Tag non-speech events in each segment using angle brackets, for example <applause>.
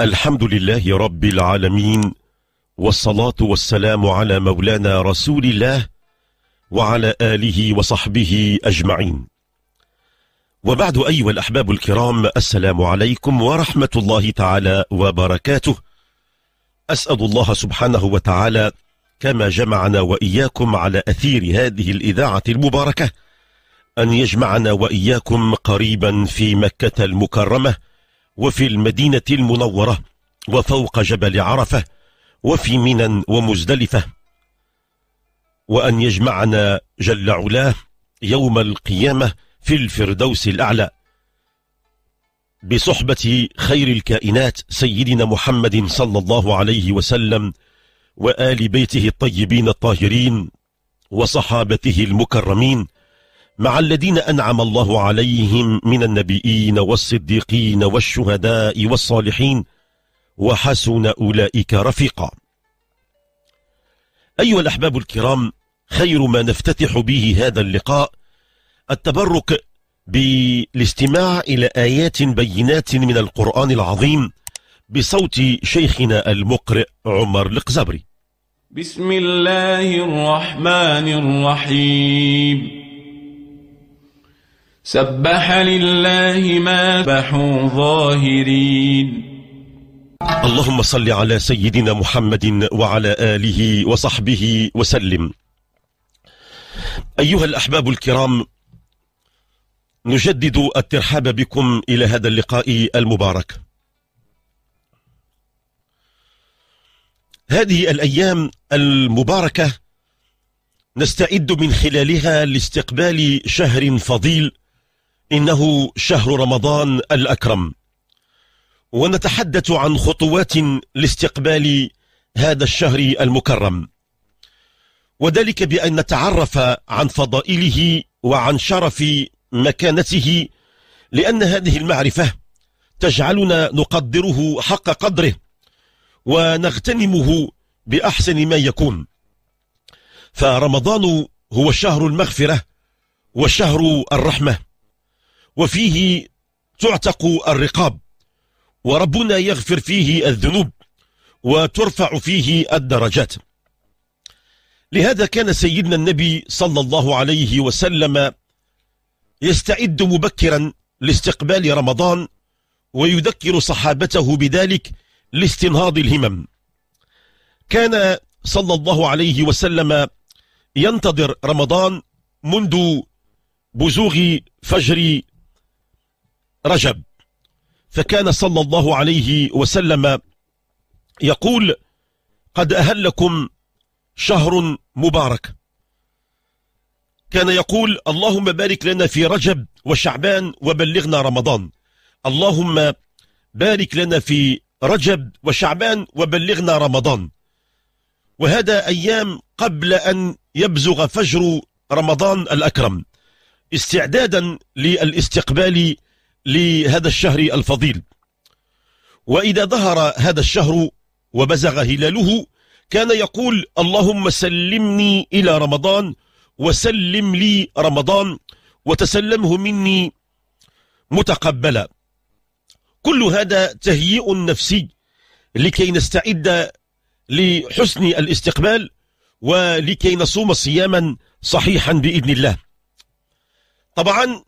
الحمد لله رب العالمين والصلاة والسلام على مولانا رسول الله وعلى آله وصحبه أجمعين وبعد أيها الأحباب الكرام السلام عليكم ورحمة الله تعالى وبركاته أسأل الله سبحانه وتعالى كما جمعنا وإياكم على أثير هذه الإذاعة المباركة أن يجمعنا وإياكم قريبا في مكة المكرمة وفي المدينة المنورة وفوق جبل عرفة وفي منى ومزدلفة وأن يجمعنا جل علاه يوم القيامة في الفردوس الأعلى بصحبة خير الكائنات سيدنا محمد صلى الله عليه وسلم وآل بيته الطيبين الطاهرين وصحابته المكرمين مع الذين أنعم الله عليهم من النبيين والصديقين والشهداء والصالحين وحسن أولئك رفيقا أيها الأحباب الكرام خير ما نفتتح به هذا اللقاء التبرك بالاستماع إلى آيات بينات من القرآن العظيم بصوت شيخنا المقرئ عمر القزبري بسم الله الرحمن الرحيم سبح لله ما بحوا ظاهرين اللهم صل على سيدنا محمد وعلى آله وصحبه وسلم أيها الأحباب الكرام نجدد الترحاب بكم إلى هذا اللقاء المبارك هذه الأيام المباركة نستعد من خلالها لاستقبال شهر فضيل إنه شهر رمضان الأكرم ونتحدث عن خطوات لاستقبال هذا الشهر المكرم وذلك بأن نتعرف عن فضائله وعن شرف مكانته لأن هذه المعرفة تجعلنا نقدره حق قدره ونغتنمه بأحسن ما يكون فرمضان هو شهر المغفرة وشهر الرحمة وفيه تعتق الرقاب وربنا يغفر فيه الذنوب وترفع فيه الدرجات لهذا كان سيدنا النبي صلى الله عليه وسلم يستعد مبكرا لاستقبال رمضان ويذكر صحابته بذلك لاستنهاض الهمم كان صلى الله عليه وسلم ينتظر رمضان منذ بزوغ فجر رجب فكان صلى الله عليه وسلم يقول قد أهلكم شهر مبارك كان يقول اللهم بارك لنا في رجب وشعبان وبلغنا رمضان اللهم بارك لنا في رجب وشعبان وبلغنا رمضان وهذا أيام قبل أن يبزغ فجر رمضان الأكرم استعدادا للاستقبال لهذا الشهر الفضيل وإذا ظهر هذا الشهر وبزغ هلاله كان يقول اللهم سلمني إلى رمضان وسلم لي رمضان وتسلمه مني متقبلا كل هذا تهيئ نفسي لكي نستعد لحسن الاستقبال ولكي نصوم صياما صحيحا بإذن الله طبعا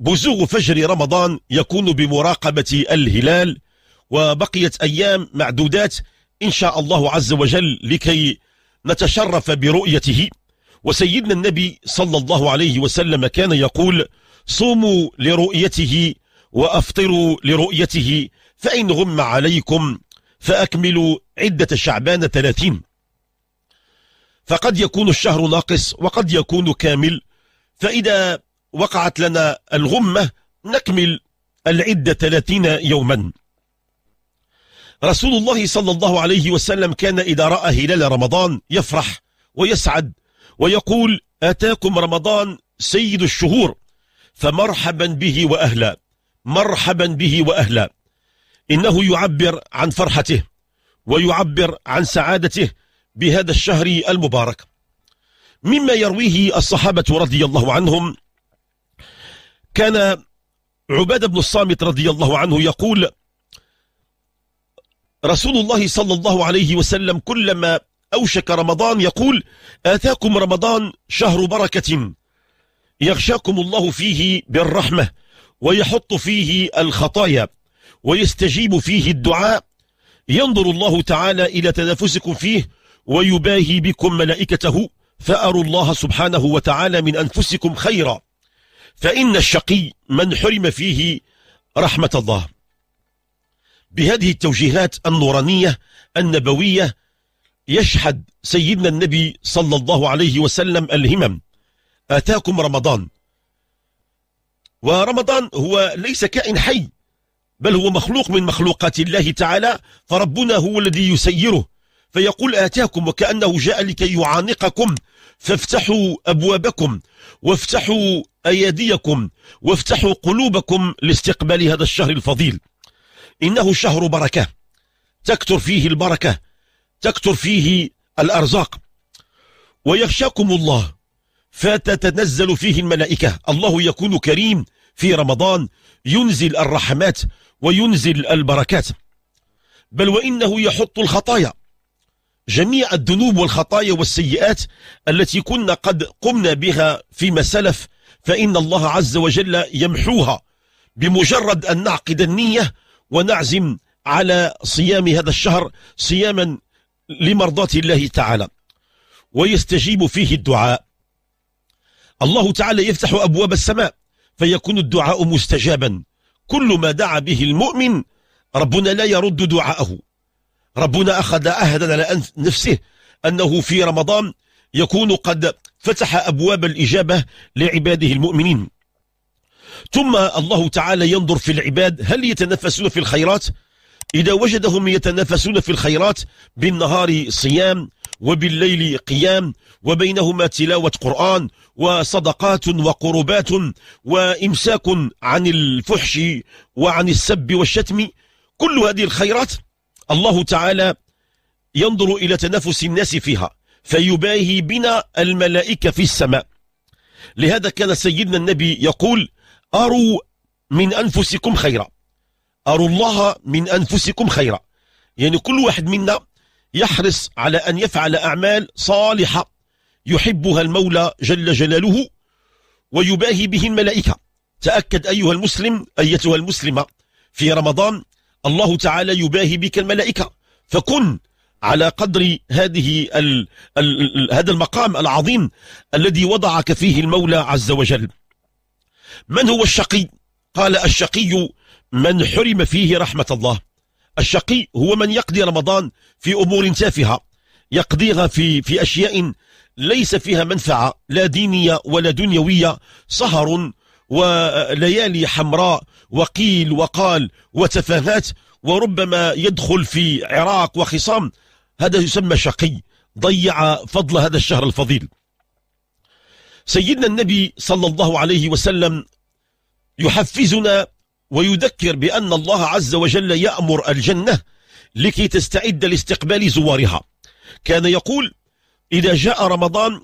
بزوغ فجر رمضان يكون بمراقبة الهلال وبقيت أيام معدودات إن شاء الله عز وجل لكي نتشرف برؤيته وسيدنا النبي صلى الله عليه وسلم كان يقول صوموا لرؤيته وأفطروا لرؤيته فإن غم عليكم فأكملوا عدة شعبان ثلاثين فقد يكون الشهر ناقص وقد يكون كامل فإذا وقعت لنا الغمة نكمل العدة 30 يوما رسول الله صلى الله عليه وسلم كان إذا رأى هلال رمضان يفرح ويسعد ويقول أتاكم رمضان سيد الشهور فمرحبا به وأهلا مرحبا به وأهلا إنه يعبر عن فرحته ويعبر عن سعادته بهذا الشهر المبارك مما يرويه الصحابة رضي الله عنهم كان عبادة بن الصامت رضي الله عنه يقول رسول الله صلى الله عليه وسلم كلما أوشك رمضان يقول آتاكم رمضان شهر بركة يغشاكم الله فيه بالرحمة ويحط فيه الخطايا ويستجيب فيه الدعاء ينظر الله تعالى إلى تنافسكم فيه ويباهي بكم ملائكته فأروا الله سبحانه وتعالى من أنفسكم خيرا فإن الشقي من حرم فيه رحمة الله بهذه التوجيهات النورانية النبوية يشحد سيدنا النبي صلى الله عليه وسلم الهمم آتاكم رمضان ورمضان هو ليس كائن حي بل هو مخلوق من مخلوقات الله تعالى فربنا هو الذي يسيره فيقول آتاكم وكأنه جاء لكي يعانقكم فافتحوا أبوابكم وافتحوا أيديكم وافتحوا قلوبكم لاستقبال هذا الشهر الفضيل إنه شهر بركة تكثر فيه البركة تكثر فيه الأرزاق ويخشاكم الله فتتنزل فيه الملائكة الله يكون كريم في رمضان ينزل الرحمات وينزل البركات بل وإنه يحط الخطايا جميع الذنوب والخطايا والسيئات التي كنا قد قمنا بها فيما سلف فإن الله عز وجل يمحوها بمجرد أن نعقد النية ونعزم على صيام هذا الشهر صياما لمرضاة الله تعالى ويستجيب فيه الدعاء الله تعالى يفتح أبواب السماء فيكون الدعاء مستجابا كل ما دعا به المؤمن ربنا لا يرد دعاءه ربنا أخذ عهدا على نفسه أنه في رمضان يكون قد فتح أبواب الإجابة لعباده المؤمنين ثم الله تعالى ينظر في العباد هل يتنفسون في الخيرات إذا وجدهم يتنافسون في الخيرات بالنهار صيام وبالليل قيام وبينهما تلاوة قرآن وصدقات وقربات وإمساك عن الفحش وعن السب والشتم كل هذه الخيرات الله تعالى ينظر إلى تنافس الناس فيها فيباهي بنا الملائكة في السماء لهذا كان سيدنا النبي يقول أروا من أنفسكم خيرا أروا الله من أنفسكم خيرا يعني كل واحد منا يحرص على أن يفعل أعمال صالحة يحبها المولى جل جلاله ويباهي به الملائكة تأكد أيها المسلم أيتها المسلمة في رمضان الله تعالى يباهي بك الملائكة فكن على قدر هذه الـ الـ هذا المقام العظيم الذي وضعك فيه المولى عز وجل من هو الشقي قال الشقي من حرم فيه رحمة الله الشقي هو من يقضي رمضان في أمور تافهة يقضيها في, في أشياء ليس فيها منفعة لا دينية ولا دنيوية سهر وليالي حمراء وقيل وقال وتفاهات وربما يدخل في عراق وخصام هذا يسمى شقي ضيع فضل هذا الشهر الفضيل سيدنا النبي صلى الله عليه وسلم يحفزنا ويذكر بأن الله عز وجل يأمر الجنة لكي تستعد لاستقبال زوارها كان يقول إذا جاء رمضان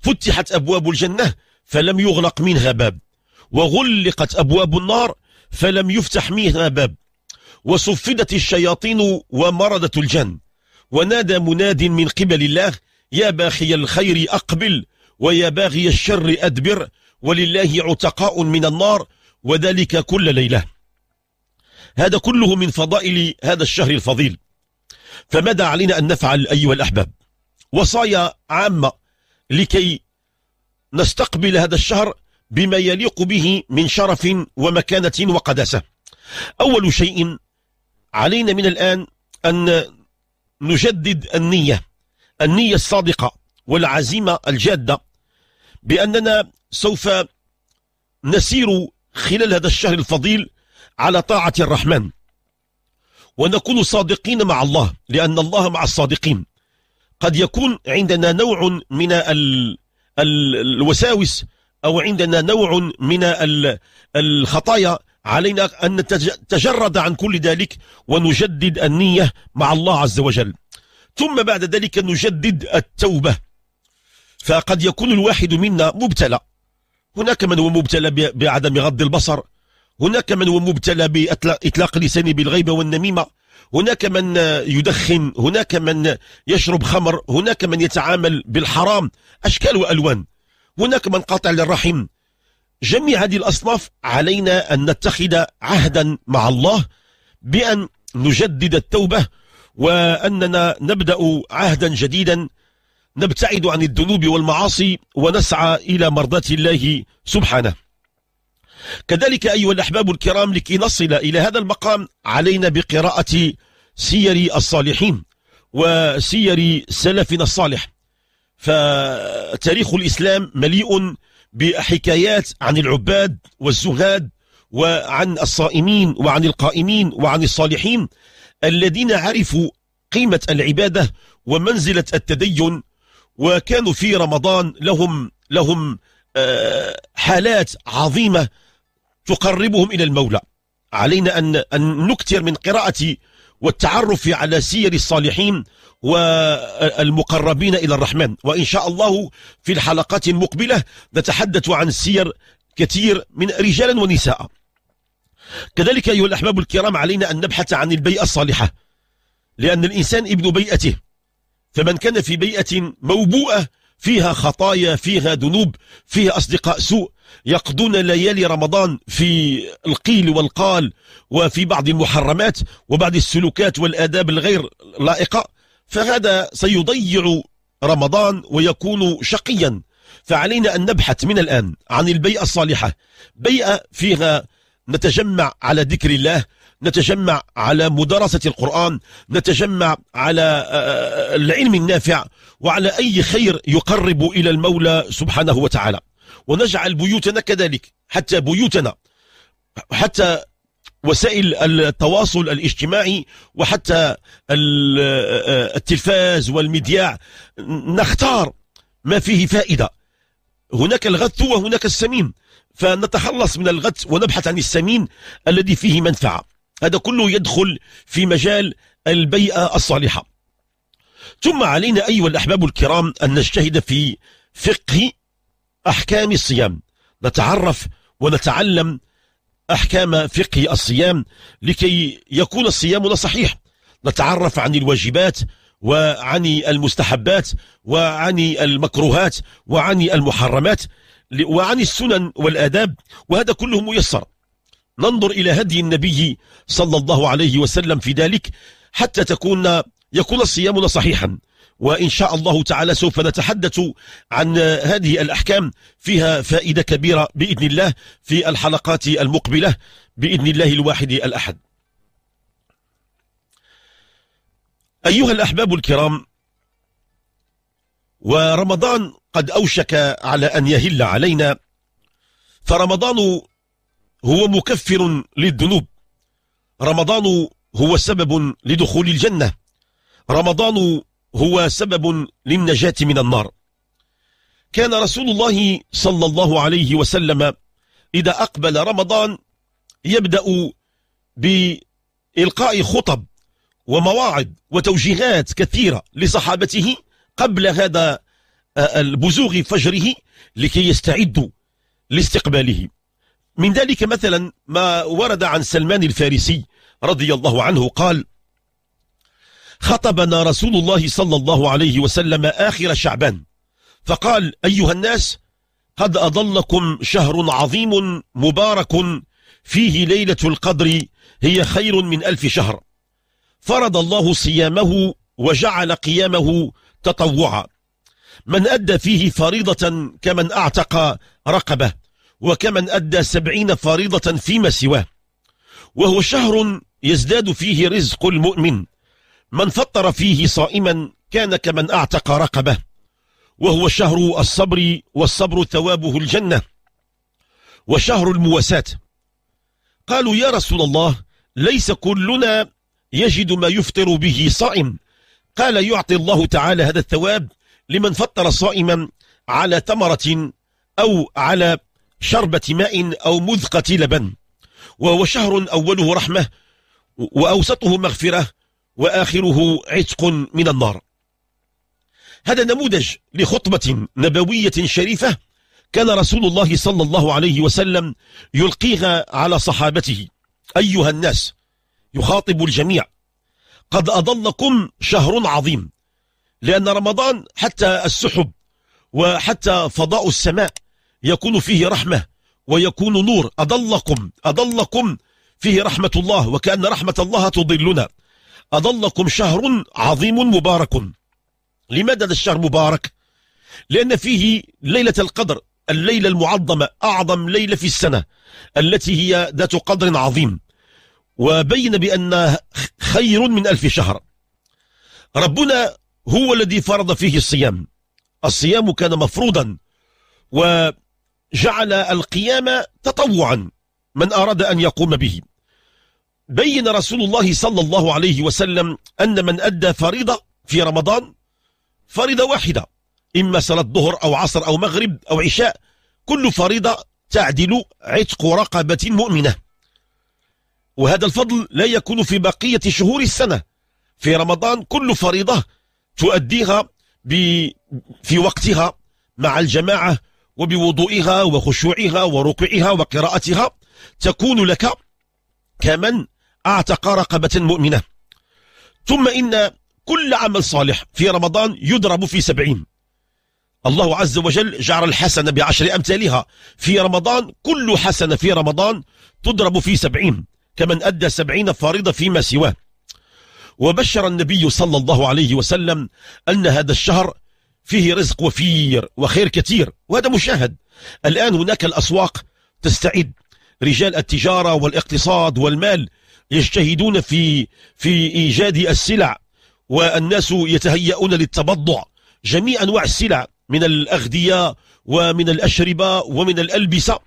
فتحت أبواب الجنة فلم يغلق منها باب وغلقت أبواب النار فلم يفتح منها باب وصفدت الشياطين ومردت الجن ونادى مناد من قبل الله يا باخي الخير أقبل ويا باغي الشر أدبر ولله عتقاء من النار وذلك كل ليلة هذا كله من فضائل هذا الشهر الفضيل فماذا علينا أن نفعل أيها الأحباب وصايا عامة لكي نستقبل هذا الشهر بما يليق به من شرف ومكانة وقداسة أول شيء علينا من الآن أن نجدد النية النية الصادقة والعزيمة الجادة بأننا سوف نسير خلال هذا الشهر الفضيل على طاعة الرحمن ونكون صادقين مع الله لأن الله مع الصادقين قد يكون عندنا نوع من ال... الوساوس أو عندنا نوع من الخطايا علينا أن نتجرد عن كل ذلك ونجدد النية مع الله عز وجل ثم بعد ذلك نجدد التوبة فقد يكون الواحد منا مبتلى هناك من هو مبتلى بعدم غض البصر هناك من هو مبتلى بإطلاق لسانه بالغيبة والنميمة هناك من يدخن هناك من يشرب خمر هناك من يتعامل بالحرام أشكال وألوان هناك من قاطع للرحم جميع هذه الأصناف علينا أن نتخذ عهدا مع الله بأن نجدد التوبة وأننا نبدأ عهدا جديدا نبتعد عن الذنوب والمعاصي ونسعى إلى مرضاة الله سبحانه كذلك أيها الأحباب الكرام لكي نصل إلى هذا المقام علينا بقراءة سير الصالحين وسير سلفنا الصالح فتاريخ الإسلام مليء بحكايات عن العباد والزهاد وعن الصائمين وعن القائمين وعن الصالحين الذين عرفوا قيمة العبادة ومنزلة التدين وكانوا في رمضان لهم لهم آه، حالات عظيمة تقربهم إلى المولى علينا أن أن نكثر من قراءة والتعرف على سير الصالحين والمقربين إلى الرحمن وإن شاء الله في الحلقات المقبلة نتحدث عن سير كثير من رجالا ونساء كذلك أيها الأحباب الكرام علينا أن نبحث عن البيئة الصالحة لأن الإنسان ابن بيئته فمن كان في بيئة موبوءة فيها خطايا فيها ذنوب فيها أصدقاء سوء يقضون ليالي رمضان في القيل والقال وفي بعض المحرمات وبعض السلوكات والآداب الغير لائقة فهذا سيضيع رمضان ويكون شقيا فعلينا أن نبحث من الآن عن البيئة الصالحة بيئة فيها نتجمع على ذكر الله نتجمع على مدارسة القرآن نتجمع على آه، آه، العلم النافع وعلى أي خير يقرب إلى المولى سبحانه وتعالى ونجعل بيوتنا كذلك حتى بيوتنا حتى وسائل التواصل الاجتماعي وحتى التلفاز والمذياع نختار ما فيه فائدة هناك الغث وهناك السمين فنتخلص من الغث ونبحث عن السمين الذي فيه منفعة هذا كله يدخل في مجال البيئة الصالحة ثم علينا أيها الأحباب الكرام أن نجتهد في فقه أحكام الصيام نتعرف ونتعلم أحكام فقه الصيام لكي يكون صيامنا صحيح نتعرف عن الواجبات وعن المستحبات وعن المكروهات وعن المحرمات وعن السنن والآداب وهذا كله ميسر ننظر إلى هدي النبي صلى الله عليه وسلم في ذلك حتى تكون يكون صيامنا صحيحا وإن شاء الله تعالى سوف نتحدث عن هذه الأحكام فيها فائدة كبيرة بإذن الله في الحلقات المقبلة بإذن الله الواحد الأحد أيها الأحباب الكرام ورمضان قد أوشك على أن يهل علينا فرمضان هو مكفر للذنوب رمضان هو سبب لدخول الجنة رمضان هو سبب للنجاة من النار كان رسول الله صلى الله عليه وسلم إذا أقبل رمضان يبدأ بإلقاء خطب ومواعظ وتوجيهات كثيرة لصحابته قبل هذا آه، البزوغ فجره لكي يستعدوا لاستقباله من ذلك مثلا ما ورد عن سلمان الفارسي رضي الله عنه قال خطبنا رسول الله صلى الله عليه وسلم آخر شعبان فقال أيها الناس قد أضلكم شهر عظيم مبارك فيه ليلة القدر هي خير من ألف شهر فرض الله صيامه وجعل قيامه تطوعا من أدى فيه فريضة كمن أعتق رقبة وكمن أدى سبعين فريضة فيما سواه وهو شهر يزداد فيه رزق المؤمن من فطر فيه صائما كان كمن أعتق رقبه وهو شهر الصبر والصبر ثوابه الجنة وشهر المواساة قالوا يا رسول الله ليس كلنا يجد ما يفطر به صائم قال يعطي الله تعالى هذا الثواب لمن فطر صائما على تمرة أو على شربة ماء أو مذقة لبن وهو شهر أوله رحمة وأوسطه مغفرة وآخره عتق من النار هذا نموذج لخطبة نبوية شريفة كان رسول الله صلى الله عليه وسلم يلقيها على صحابته أيها الناس يخاطب الجميع قد أضلكم شهر عظيم لأن رمضان حتى السحب وحتى فضاء السماء يكون فيه رحمة ويكون نور أضلكم أضلكم فيه رحمة الله وكأن رحمة الله تضلنا أظلكم شهر عظيم مبارك لماذا هذا الشهر مبارك لأن فيه ليلة القدر الليلة المعظمة أعظم ليلة في السنة التي هي ذات قدر عظيم وبين بأن خير من ألف شهر ربنا هو الذي فرض فيه الصيام الصيام كان مفروضا وجعل القيام تطوعا من أراد أن يقوم به بين رسول الله صلى الله عليه وسلم أن من أدى فريضة في رمضان فريضة واحدة إما صلاة ظهر أو عصر أو مغرب أو عشاء كل فريضة تعدل عتق رقبة مؤمنة وهذا الفضل لا يكون في بقية شهور السنة في رمضان كل فريضة تؤديها ب... في وقتها مع الجماعة وبوضوئها وخشوعها وركوعها وقراءتها تكون لك كمن أعتق رقبة مؤمنة ثم إن كل عمل صالح في رمضان يضرب في سبعين الله عز وجل جعل الحسنة بعشر أمثالها في رمضان كل حسنة في رمضان تضرب في سبعين كمن أدى سبعين فريضة فيما سواه وبشر النبي صلى الله عليه وسلم أن هذا الشهر فيه رزق وفير وخير كثير وهذا مشاهد الآن هناك الأسواق تستعد رجال التجارة والاقتصاد والمال يجتهدون في في إيجاد السلع والناس يتهيئون للتبضع جميع أنواع السلع من الأغذية ومن الأشربة ومن الألبسة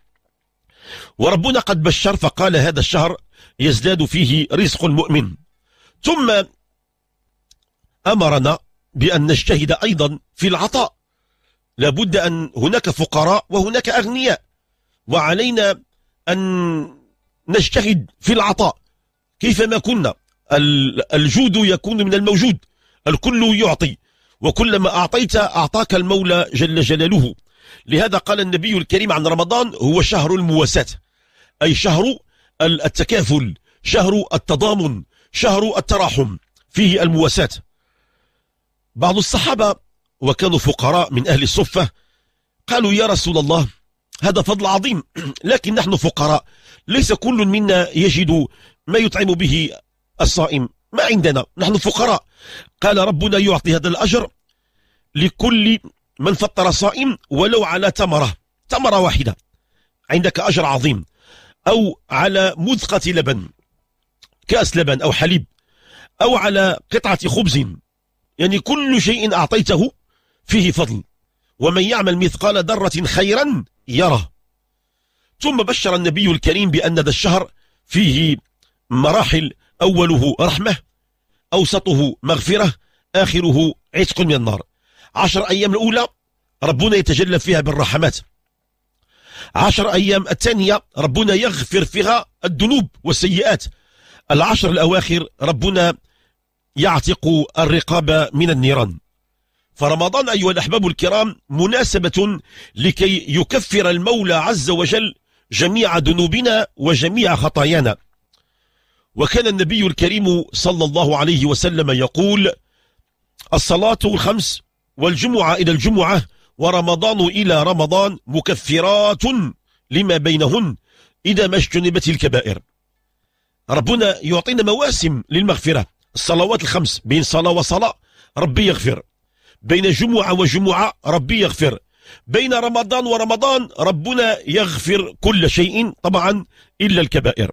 وربنا قد بشر فقال هذا الشهر يزداد فيه رزق المؤمن ثم أمرنا بأن نجتهد أيضا في العطاء لابد أن هناك فقراء وهناك أغنياء وعلينا أن نجتهد في العطاء كيفما كنا الجود يكون من الموجود الكل يعطي وكلما أعطيت أعطاك المولى جل جلاله لهذا قال النبي الكريم عن رمضان هو شهر المواساة أي شهر التكافل شهر التضامن شهر التراحم فيه المواساة بعض الصحابة وكانوا فقراء من أهل الصفة قالوا يا رسول الله هذا فضل عظيم <clears throat> لكن نحن فقراء ليس كل منا يجد ما يطعم به الصائم ما عندنا نحن فقراء قال ربنا يعطي هذا الأجر لكل من فطر صائم ولو على تمرة تمرة واحدة عندك أجر عظيم أو على مذقة لبن كأس لبن أو حليب أو على قطعة خبز يعني كل شيء أعطيته فيه فضل ومن يعمل مثقال ذرة خيرا يره ثم بشر النبي الكريم بأن هذا الشهر فيه مراحل أوله رحمة أوسطه مغفرة آخره عتق من النار عشر أيام الأولى ربنا يتجلى فيها بالرحمات عشر أيام الثانية ربنا يغفر فيها الذنوب والسيئات العشر الأواخر ربنا يعتق الرقاب من النيران فرمضان أيها الأحباب الكرام مناسبة لكي يكفر المولى عز وجل جميع ذنوبنا وجميع خطايانا وكان النبي الكريم صلى الله عليه وسلم يقول الصلاة الخمس والجمعة إلى الجمعة ورمضان إلى رمضان مكفرات لما بينهن إذا ما اجتنبت الكبائر ربنا يعطينا مواسم للمغفرة الصلوات الخمس بين صلاة وصلاة ربي يغفر بين جمعة وجمعة ربي يغفر بين رمضان ورمضان ربنا يغفر كل شيء طبعا إلا الكبائر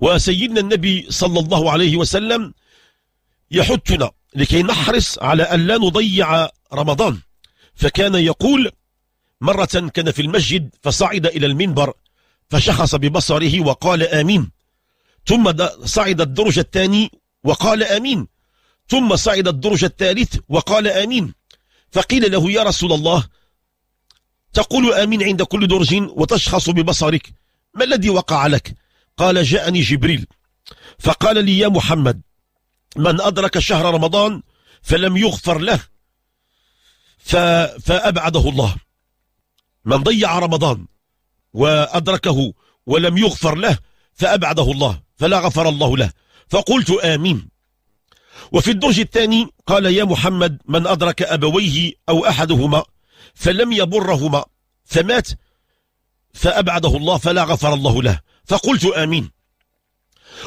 وسيدنا النبي صلى الله عليه وسلم يحثنا لكي نحرص على أن لا نضيع رمضان فكان يقول مرة كان في المسجد فصعد إلى المنبر فشخص ببصره وقال آمين ثم صعد الدرج الثاني وقال آمين ثم صعد الدرج الثالث وقال آمين فقيل له يا رسول الله تقول آمين عند كل درج وتشخص ببصرك ما الذي وقع لك قال جاءني جبريل فقال لي يا محمد من أدرك شهر رمضان فلم يغفر له فأبعده الله من ضيع رمضان وأدركه ولم يغفر له فأبعده الله فلا غفر الله له فقلت آمين وفي الدرج الثاني قال يا محمد من أدرك أبويه أو أحدهما فلم يبرهما فمات فأبعده الله فلا غفر الله له فقلت آمين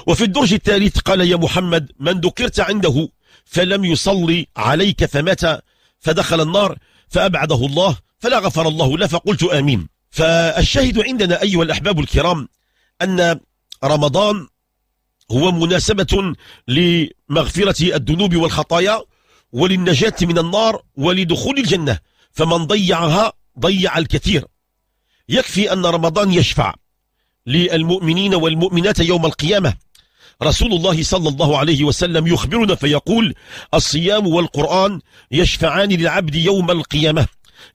وفي الدرج الثالث قال يا محمد من ذكرت عنده فلم يصلي عليك فمات فدخل النار فأبعده الله فلا غفر الله له فقلت آمين فالشاهد عندنا أيها الأحباب الكرام أن رمضان هو مناسبة لمغفرة الذنوب والخطايا وللنجاة من النار ولدخول الجنة فمن ضيعها ضيع الكثير يكفي أن رمضان يشفع للمؤمنين والمؤمنات يوم القيامة رسول الله صلى الله عليه وسلم يخبرنا فيقول الصيام والقرآن يشفعان للعبد يوم القيامة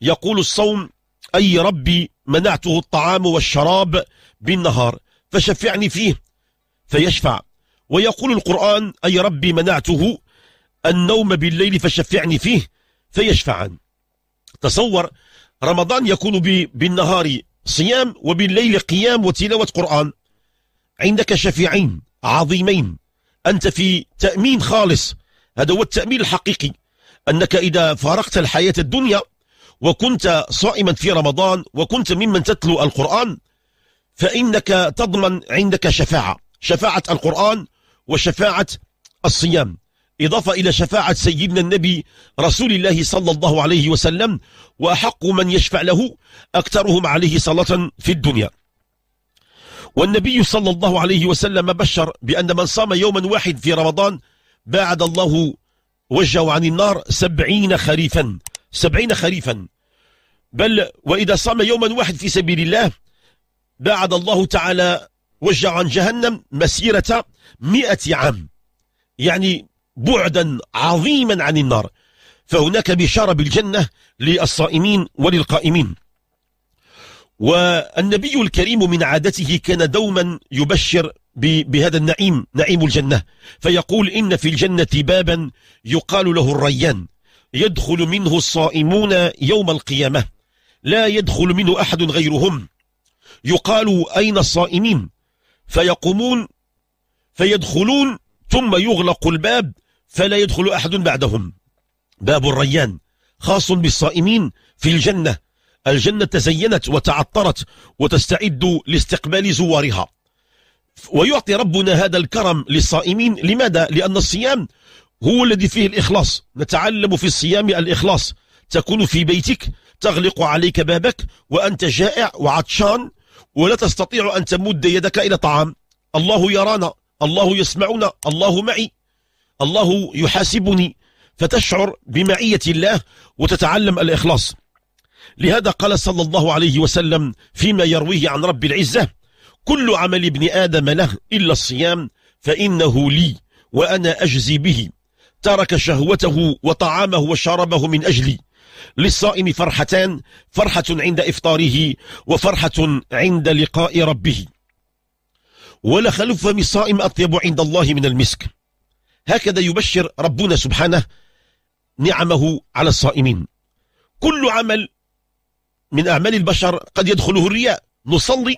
يقول الصوم أي ربي منعته الطعام والشراب بالنهار فشفعني فيه فيشفع ويقول القرآن أي ربي منعته النوم بالليل فشفعني فيه فيشفعان تصور رمضان يكون بالنهار صيام وبالليل قيام وتلاوة قرآن عندك شفيعين عظيمين أنت في تأمين خالص هذا هو التأمين الحقيقي أنك إذا فارقت الحياة الدنيا وكنت صائما في رمضان وكنت ممن تتلو القرآن فإنك تضمن عندك شفاعة شفاعة القرآن وشفاعة الصيام إضافة إلى شفاعة سيدنا النبي رسول الله صلى الله عليه وسلم وأحق من يشفع له أكثرهم عليه صلاة في الدنيا والنبي صلى الله عليه وسلم بشر بأن من صام يوما واحد في رمضان باعد الله وجهه عن النار سبعين خريفا سبعين خريفا بل وإذا صام يوما واحد في سبيل الله باعد الله تعالى وجه عن جهنم مسيرة مئة عام يعني بعدا عظيما عن النار فهناك بشارة بالجنة للصائمين وللقائمين والنبي الكريم من عادته كان دوما يبشر بهذا النعيم نعيم الجنة فيقول إن في الجنة بابا يقال له الريان يدخل منه الصائمون يوم القيامة لا يدخل منه أحد غيرهم يقال أين الصائمين فيقومون فيدخلون ثم يغلق الباب فلا يدخل أحد بعدهم باب الريان خاص بالصائمين في الجنة الجنة تزينت وتعطرت وتستعد لاستقبال زوارها ويعطي ربنا هذا الكرم للصائمين لماذا؟ لأن الصيام هو الذي فيه الإخلاص نتعلم في الصيام الإخلاص تكون في بيتك تغلق عليك بابك وأنت جائع وعطشان ولا تستطيع أن تمد يدك إلى طعام الله يرانا الله يسمعنا الله معي الله يحاسبني فتشعر بمعية الله وتتعلم الإخلاص لهذا قال صلى الله عليه وسلم فيما يرويه عن رب العزة كل عمل ابن آدم له إلا الصيام فإنه لي وأنا أجزي به ترك شهوته وطعامه وشربه من أجلي للصائم فرحتان فرحة عند إفطاره وفرحة عند لقاء ربه ولخلف فم الصائم أطيب عند الله من المسك هكذا يبشر ربنا سبحانه نعمه على الصائمين كل عمل من أعمال البشر قد يدخله الرياء نصلي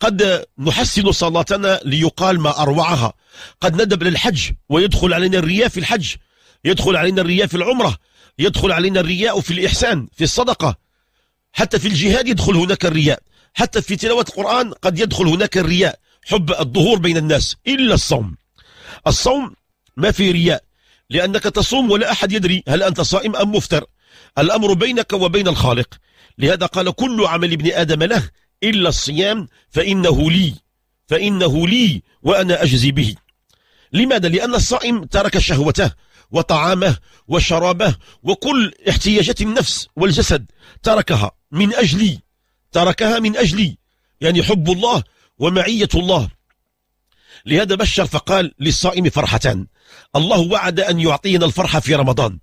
قد نحسن صلاتنا ليقال ما أروعها قد ندب للحج ويدخل علينا الرياء في الحج يدخل علينا الرياء في العمرة يدخل علينا الرياء في الإحسان في الصدقة حتى في الجهاد يدخل هناك الرياء حتى في تلاوة القرآن قد يدخل هناك الرياء حب الظهور بين الناس إلا الصوم الصوم ما في رياء لأنك تصوم ولا أحد يدري هل أنت صائم أم مفتر الأمر بينك وبين الخالق لهذا قال كل عمل ابن آدم له إلا الصيام فإنه لي فإنه لي وأنا أجزي به لماذا؟ لأن الصائم ترك شهوته وطعامه وشرابه وكل احتياجات النفس والجسد تركها من أجلي تركها من أجلي يعني حب الله ومعية الله لهذا بشر فقال للصائم فرحتان الله وعد أن يعطينا الفرحة في رمضان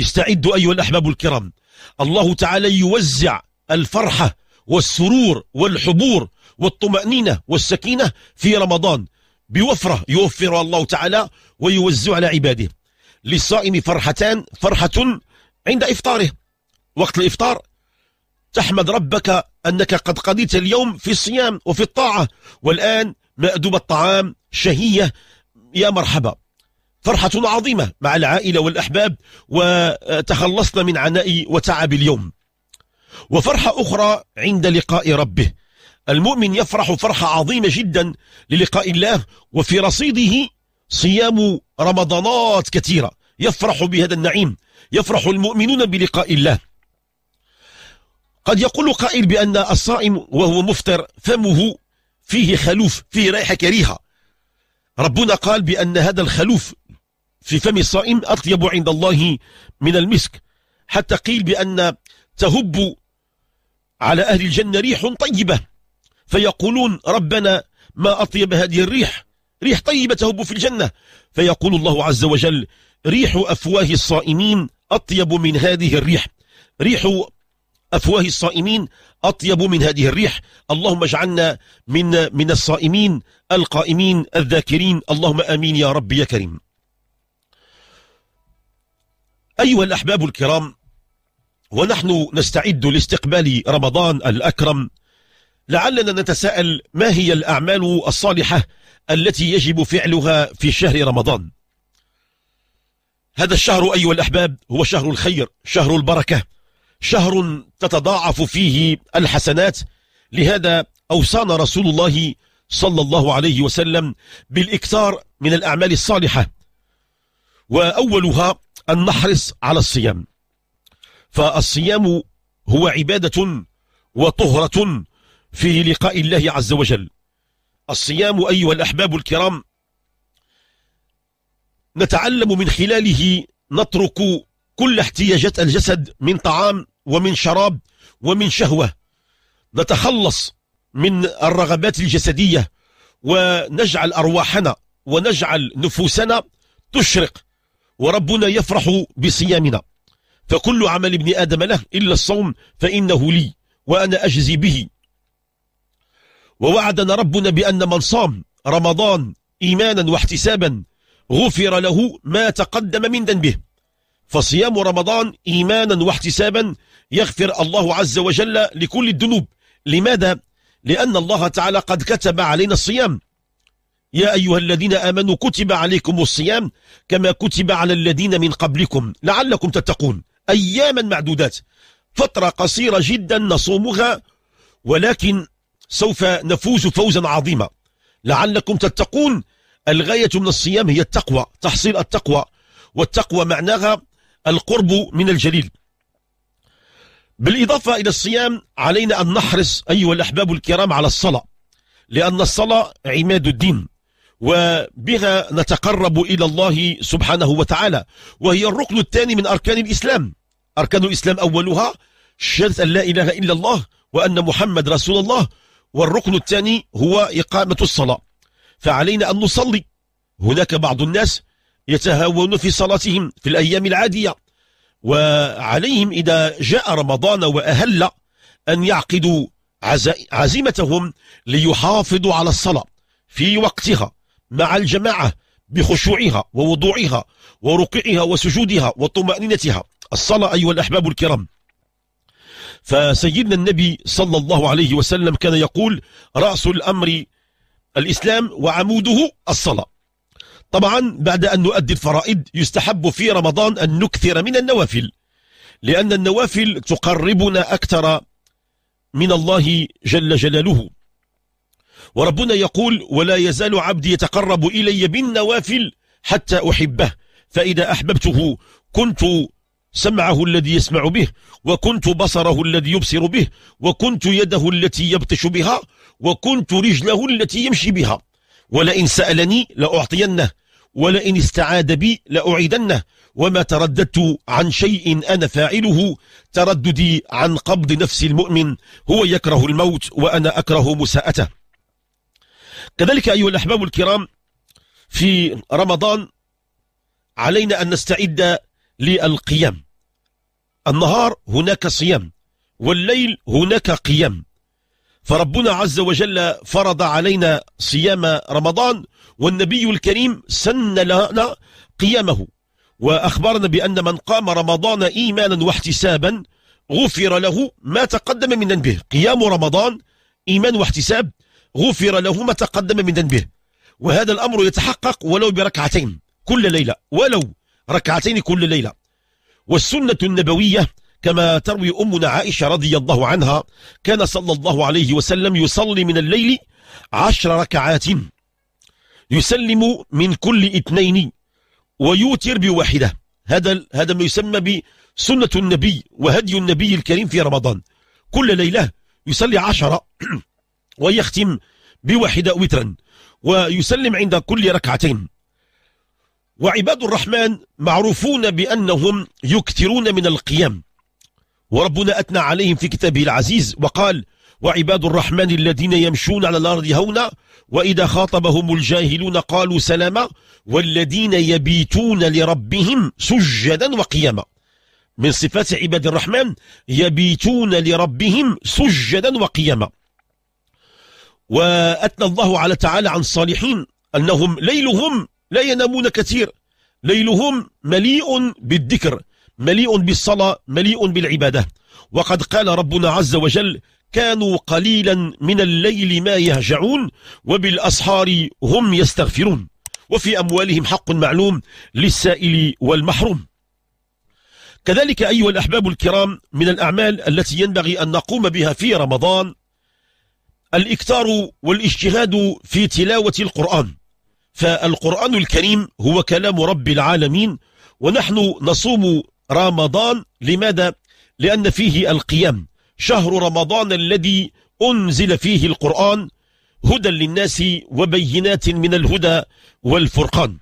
استعدوا أيها الأحباب الكرام الله تعالى يوزع الفرحة والسرور والحبور والطمأنينة والسكينة في رمضان بوفرة يوفرها الله تعالى ويوزع على عباده للصائم فرحتان فرحة عند إفطاره وقت الإفطار تحمد ربك أنك قد قضيت اليوم في الصيام وفي الطاعة والآن مأدوب الطعام شهية يا مرحبا فرحة عظيمة مع العائلة والأحباب وتخلصنا من عناء وتعب اليوم وفرحة أخرى عند لقاء ربه المؤمن يفرح فرحة عظيمة جدا للقاء الله وفي رصيده صيام رمضانات كثيرة يفرح بهذا النعيم يفرح المؤمنون بلقاء الله قد يقول قائل بأن الصائم وهو مفطر فمه فيه خلوف فيه رائحة كريهة ربنا قال بأن هذا الخلوف في فم الصائم أطيب عند الله من المسك حتى قيل بأن تهب على أهل الجنة ريح طيبة فيقولون ربنا ما أطيب هذه الريح ريح طيبة تهب في الجنة فيقول الله عز وجل ريح أفواه الصائمين أطيب من هذه الريح ريح أفواه الصائمين أطيب من هذه الريح اللهم اجعلنا من من الصائمين القائمين الذاكرين اللهم آمين يا رب يا كريم أيها الأحباب الكرام ونحن نستعد لاستقبال رمضان الأكرم لعلنا نتساءل ما هي الأعمال الصالحة التي يجب فعلها في شهر رمضان هذا الشهر أيها الأحباب هو شهر الخير شهر البركة شهر تتضاعف فيه الحسنات لهذا أوصانا رسول الله صلى الله عليه وسلم بالإكثار من الأعمال الصالحة وأولها أن نحرص على الصيام فالصيام هو عبادة وطهرة في لقاء الله عز وجل الصيام أيها الأحباب الكرام نتعلم من خلاله نترك كل احتياجات الجسد من طعام ومن شراب ومن شهوة نتخلص من الرغبات الجسدية ونجعل أرواحنا ونجعل نفوسنا تشرق وربنا يفرح بصيامنا فكل عمل ابن آدم له إلا الصوم فإنه لي وأنا أجزي به ووعدنا ربنا بأن من صام رمضان إيمانا واحتسابا غفر له ما تقدم من ذنبه فصيام رمضان إيمانا واحتسابا يغفر الله عز وجل لكل الذنوب لماذا؟ لأن الله تعالى قد كتب علينا الصيام يا أيها الذين آمنوا كتب عليكم الصيام كما كتب على الذين من قبلكم لعلكم تتقون أياما معدودات فترة قصيرة جدا نصومها ولكن سوف نفوز فوزا عظيما لعلكم تتقون الغاية من الصيام هي التقوى تحصيل التقوى والتقوى معناها القرب من الجليل بالإضافة إلى الصيام علينا أن نحرص أيها الأحباب الكرام على الصلاة لأن الصلاة عماد الدين وبها نتقرب إلى الله سبحانه وتعالى وهي الركن الثاني من أركان الإسلام أركان الإسلام أولها شهادة أن لا إله إلا الله وأن محمد رسول الله والركن الثاني هو إقامة الصلاة فعلينا أن نصلي هناك بعض الناس يتهاون في صلاتهم في الأيام العادية وعليهم إذا جاء رمضان وأهل أن يعقدوا عزيمتهم ليحافظوا على الصلاة في وقتها مع الجماعة بخشوعها ووضوعها وركوعها وسجودها وطمأنينتها الصلاة أيها الأحباب الكرام فسيدنا النبي صلى الله عليه وسلم كان يقول رأس الأمر الإسلام وعموده الصلاة طبعا بعد أن نؤدي الفرائض يستحب في رمضان أن نكثر من النوافل لأن النوافل تقربنا أكثر من الله جل جلاله وربنا يقول ولا يزال عبدي يتقرب إلي بالنوافل حتى أحبه فإذا أحببته كنت سمعه الذي يسمع به وكنت بصره الذي يبصر به وكنت يده التي يبطش بها وكنت رجله التي يمشي بها ولئن سألني لأعطينه ولئن استعاد بي لأعيدنه وما ترددت عن شيء أنا فاعله ترددي عن قبض نفس المؤمن هو يكره الموت وأنا أكره مساءته كذلك أيها الأحباب الكرام في رمضان علينا أن نستعد للقيام النهار هناك صيام والليل هناك قيام فربنا عز وجل فرض علينا صيام رمضان والنبي الكريم سن لنا قيامه وأخبرنا بأن من قام رمضان إيمانا واحتسابا غفر له ما تقدم من ذنبه قيام رمضان إيمان واحتساب غفر له ما تقدم من ذنبه وهذا الأمر يتحقق ولو بركعتين كل ليلة ولو ركعتين كل ليلة والسنة النبوية كما تروي أمنا عائشة رضي الله عنها كان صلى الله عليه وسلم يصلي من الليل عشر ركعات يسلم من كل اثنين ويوتر بواحدة هذا هذا ما يسمى بسنة النبي وهدي النبي الكريم في رمضان كل ليلة يصلي عشرة <clears throat> ويختم بواحدة وترا ويسلم عند كل ركعتين وعباد الرحمن معروفون بأنهم يكثرون من القيام وربنا أثنى عليهم في كتابه العزيز وقال وعباد الرحمن الذين يمشون على الأرض هونا وإذا خاطبهم الجاهلون قالوا سلاما والذين يبيتون لربهم سجدا وقياما من صفات عباد الرحمن يبيتون لربهم سجدا وقياما وأثنى الله على تعالى عن الصالحين أنهم ليلهم لا ينامون كثير ليلهم مليء بالذكر مليء بالصلاة مليء بالعبادة وقد قال ربنا عز وجل كانوا قليلا من الليل ما يهجعون وبالأسحار هم يستغفرون وفي أموالهم حق معلوم للسائل والمحروم كذلك أيها الأحباب الكرام من الأعمال التي ينبغي أن نقوم بها في رمضان الاكتار والاجتهاد في تلاوة القرآن فالقرآن الكريم هو كلام رب العالمين ونحن نصوم رمضان لماذا؟ لأن فيه القيام شهر رمضان الذي أنزل فيه القرآن هدى للناس وبينات من الهدى والفرقان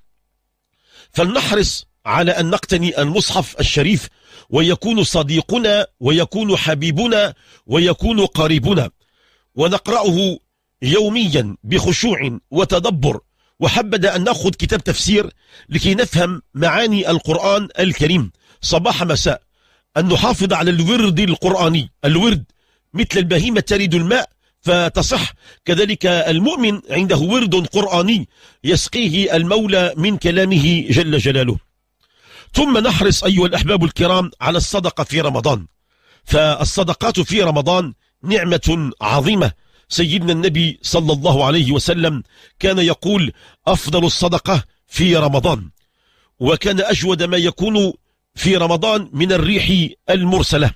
فلنحرص على أن نقتني المصحف الشريف ويكون صديقنا ويكون حبيبنا ويكون قريبنا ونقرأه يوميا بخشوع وتدبر وحبذا أن نأخذ كتاب تفسير لكي نفهم معاني القرآن الكريم صباح مساء أن نحافظ على الورد القرآني الورد مثل البهيمة تريد الماء فتصح كذلك المؤمن عنده ورد قرآني يسقيه المولى من كلامه جل جلاله ثم نحرص أيها الأحباب الكرام على الصدقة في رمضان فالصدقات في رمضان نعمة عظيمة سيدنا النبي صلى الله عليه وسلم كان يقول أفضل الصدقة في رمضان وكان أجود ما يكون في رمضان من الريح المرسلة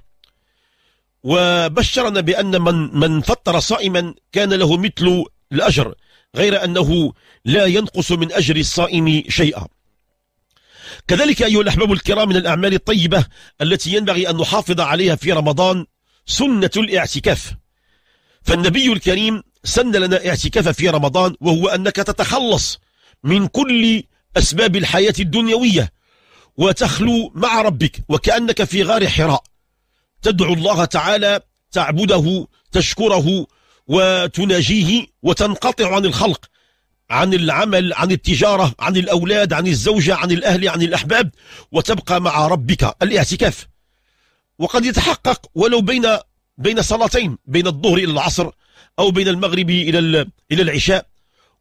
وبشرنا بأن من, من فطر صائما كان له مثل الأجر غير أنه لا ينقص من أجر الصائم شيئا كذلك أيها الأحباب الكرام من الأعمال الطيبة التي ينبغي أن نحافظ عليها في رمضان سنة الاعتكاف فالنبي الكريم سن لنا اعتكاف في رمضان وهو أنك تتخلص من كل أسباب الحياة الدنيوية وتخلو مع ربك وكأنك في غار حراء تدعو الله تعالى تعبده تشكره وتناجيه وتنقطع عن الخلق عن العمل عن التجارة عن الأولاد عن الزوجة عن الأهل عن الأحباب وتبقى مع ربك الاعتكاف وقد يتحقق ولو بين بين صلاتين بين الظهر إلى العصر أو بين المغرب إلى إلى العشاء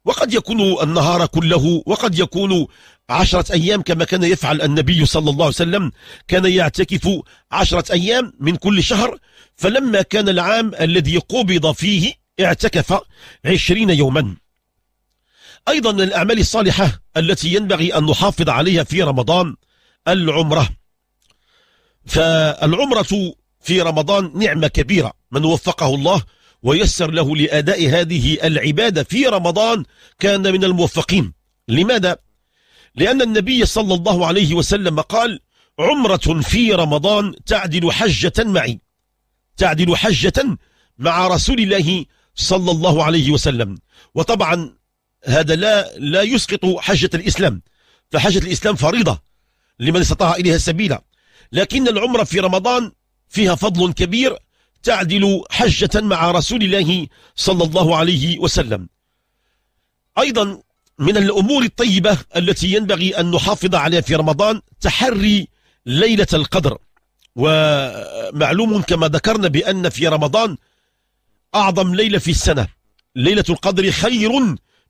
وقد يكون النهار كله وقد يكون عشرة أيام كما كان يفعل النبي صلى الله عليه وسلم كان يعتكف عشرة أيام من كل شهر فلما كان العام الذي قبض فيه اعتكف عشرين يوما أيضا من الأعمال الصالحة التي ينبغي أن نحافظ عليها في رمضان العمرة فالعمرة في رمضان نعمة كبيرة من وفقه الله ويسر له لأداء هذه العبادة في رمضان كان من الموفقين لماذا؟ لأن النبي صلى الله عليه وسلم قال عمرة في رمضان تعدل حجة معي تعدل حجة مع رسول الله صلى الله عليه وسلم وطبعا هذا لا لا يسقط حجة الإسلام فحجة الإسلام فريضة لمن استطاع إليها سبيلا لكن العمرة في رمضان فيها فضل كبير تعدل حجة مع رسول الله صلى الله عليه وسلم أيضا من الأمور الطيبة التي ينبغي أن نحافظ عليها في رمضان تحري ليلة القدر ومعلوم كما ذكرنا بأن في رمضان أعظم ليلة في السنة ليلة القدر خير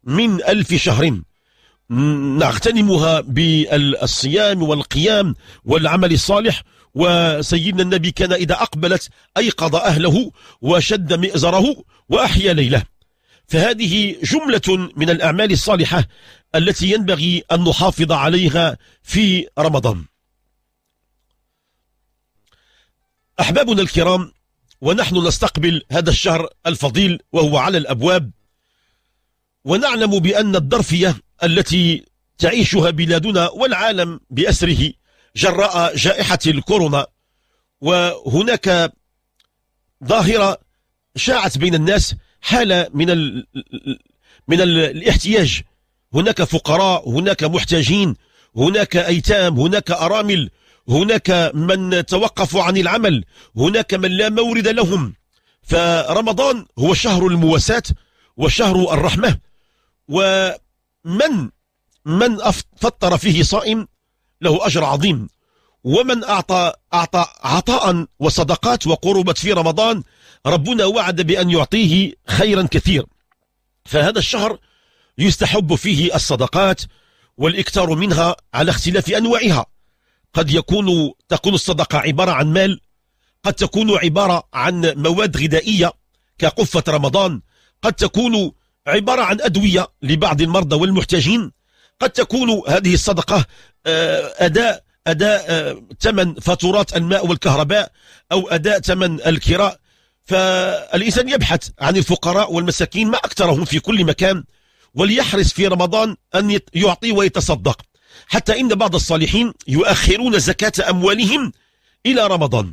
من ألف شهر نغتنمها بالصيام والقيام والعمل الصالح وسيدنا النبي كان إذا أقبلت أيقظ أهله وشد مئزره وأحيا ليله فهذه جملة من الأعمال الصالحة التي ينبغي أن نحافظ عليها في رمضان أحبابنا الكرام ونحن نستقبل هذا الشهر الفضيل وهو على الأبواب ونعلم بأن الدرفية التي تعيشها بلادنا والعالم بأسره جراء جائحة الكورونا وهناك ظاهرة شاعت بين الناس حالة من الـ من الـ الاحتياج هناك فقراء هناك محتاجين هناك أيتام هناك أرامل هناك من توقفوا عن العمل هناك من لا مورد لهم فرمضان هو شهر المواساة وشهر الرحمة ومن من فطر فيه صائم له أجر عظيم ومن أعطى, أعطى عطاء وصدقات وقربت في رمضان ربنا وعد بأن يعطيه خيرا كثير فهذا الشهر يستحب فيه الصدقات والاكثار منها على اختلاف أنواعها قد يكون تكون الصدقة عبارة عن مال قد تكون عبارة عن مواد غذائية كقفة رمضان قد تكون عبارة عن أدوية لبعض المرضى والمحتاجين قد تكون هذه الصدقة آه، أداء أداء آه، ثمن فاتورات الماء والكهرباء أو أداء ثمن الكراء فالإنسان يبحث عن الفقراء والمساكين ما أكثرهم في كل مكان وليحرص في رمضان أن يعطي ويتصدق حتى إن بعض الصالحين يؤخرون زكاة أموالهم إلى رمضان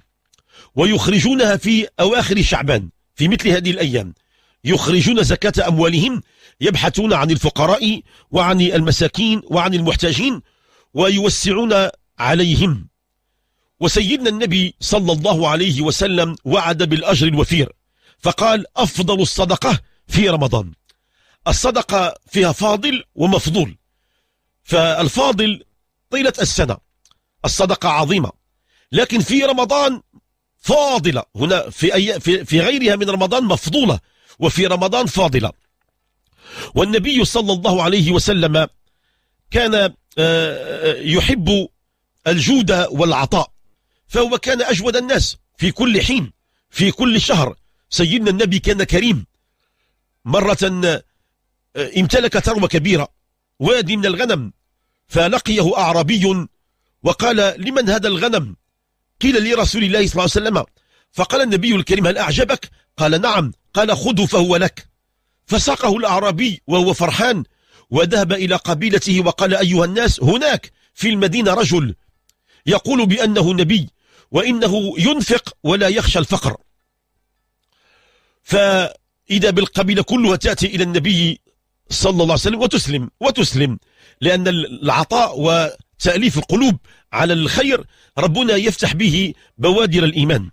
ويخرجونها في أواخر شعبان في مثل هذه الأيام يخرجون زكاة أموالهم يبحثون عن الفقراء وعن المساكين وعن المحتاجين ويوسعون عليهم وسيدنا النبي صلى الله عليه وسلم وعد بالأجر الوفير فقال أفضل الصدقة في رمضان الصدقة فيها فاضل ومفضول فالفاضل طيلة السنة الصدقة عظيمة لكن في رمضان فاضلة هنا في, أي في, في غيرها من رمضان مفضولة وفي رمضان فاضلة والنبي صلى الله عليه وسلم كان آه، آه، يحب الجود والعطاء فهو كان أجود الناس في كل حين في كل شهر سيدنا النبي كان كريم مرة آه، امتلك ثروة كبيرة وادي من الغنم فلقيه أعرابي وقال لمن هذا الغنم قيل لرسول الله صلى الله عليه وسلم فقال النبي الكريم هل أعجبك قال نعم قال خذه فهو لك فساقه الأعرابي وهو فرحان وذهب إلى قبيلته وقال أيها الناس هناك في المدينة رجل يقول بأنه نبي وإنه ينفق ولا يخشى الفقر فإذا بالقبيلة كلها تأتي إلى النبي صلى الله عليه وسلم وتسلم وتسلم لأن العطاء وتأليف القلوب على الخير ربنا يفتح به بوادر الإيمان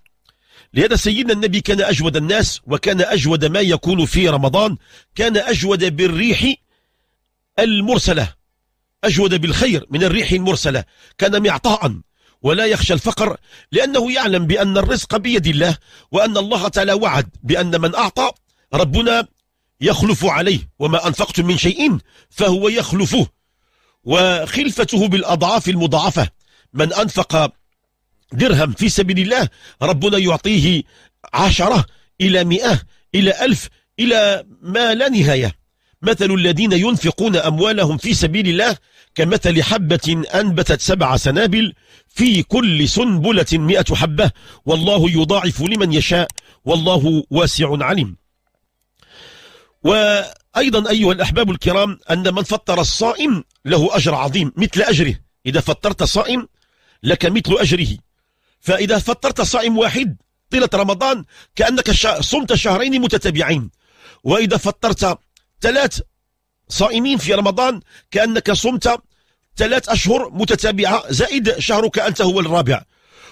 لهذا سيدنا النبي كان أجود الناس وكان أجود ما يكون في رمضان كان أجود بالريح المرسلة أجود بالخير من الريح المرسلة كان معطاء ولا يخشى الفقر لأنه يعلم بأن الرزق بيد الله وأن الله تعالى وعد بأن من أعطى ربنا يخلف عليه وما أنفقتم من شيء فهو يخلفه وخلفته بالأضعاف المضاعفة من أنفق درهم في سبيل الله ربنا يعطيه عشرة إلى مئة إلى ألف إلى ما لا نهاية مثل الذين ينفقون أموالهم في سبيل الله كمثل حبة أنبتت سبع سنابل في كل سنبلة مئة حبة والله يضاعف لمن يشاء والله واسع عليم وأيضا أيها الأحباب الكرام أن من فطر الصائم له أجر عظيم مثل أجره إذا فطرت صائم لك مثل أجره فإذا فطرت صائم واحد طيلة رمضان كأنك صمت شهرين متتابعين وإذا فطرت ثلاث صائمين في رمضان كأنك صمت ثلاث أشهر متتابعة زائد شهرك أنت هو الرابع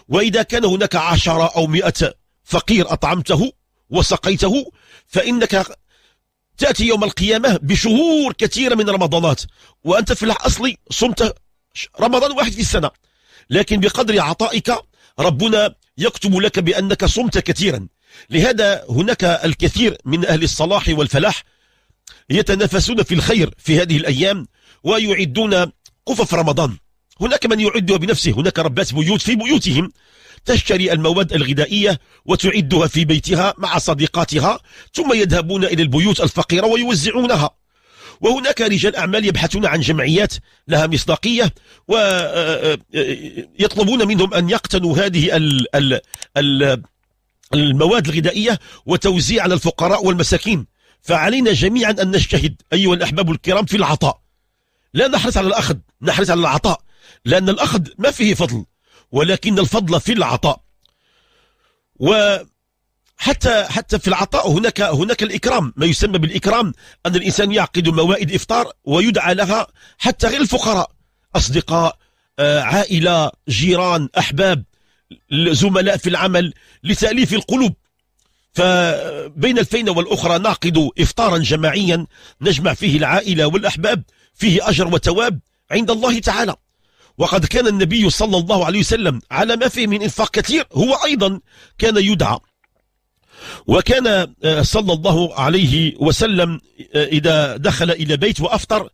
وإذا كان هناك عشرة أو مئة فقير أطعمته وسقيته فإنك تأتي يوم القيامة بشهور كثيرة من رمضانات وأنت في الأصل صمت رمضان واحد في السنة لكن بقدر عطائك ربنا يكتب لك بأنك صمت كثيرا لهذا هناك الكثير من أهل الصلاح والفلاح يتنافسون في الخير في هذه الأيام ويعدون قفف رمضان هناك من يعدها بنفسه هناك ربات بيوت في بيوتهم تشتري المواد الغذائية وتعدها في بيتها مع صديقاتها ثم يذهبون إلى البيوت الفقيرة ويوزعونها وهناك رجال أعمال يبحثون عن جمعيات لها مصداقية ويطلبون آه، آه، منهم أن يقتنوا هذه المواد الغذائية وتوزيع على الفقراء والمساكين فعلينا جميعا أن نجتهد أيها الأحباب الكرام في العطاء لا نحرص على الأخذ نحرص على العطاء لأن الأخذ ما فيه فضل ولكن الفضل في العطاء حتى حتى في العطاء هناك هناك الإكرام ما يسمى بالإكرام أن الإنسان يعقد موائد إفطار ويدعى لها حتى غير الفقراء أصدقاء آه، عائلة جيران أحباب زملاء في العمل لتأليف القلوب فبين الفينة والأخرى نعقد إفطارا جماعيا نجمع فيه العائلة والأحباب فيه أجر وتواب عند الله تعالى وقد كان النبي صلى الله عليه وسلم على ما فيه من إنفاق كثير هو أيضا كان يدعى وكان آه، صلى الله عليه وسلم آه، إذا دخل إلى بيت وأفطر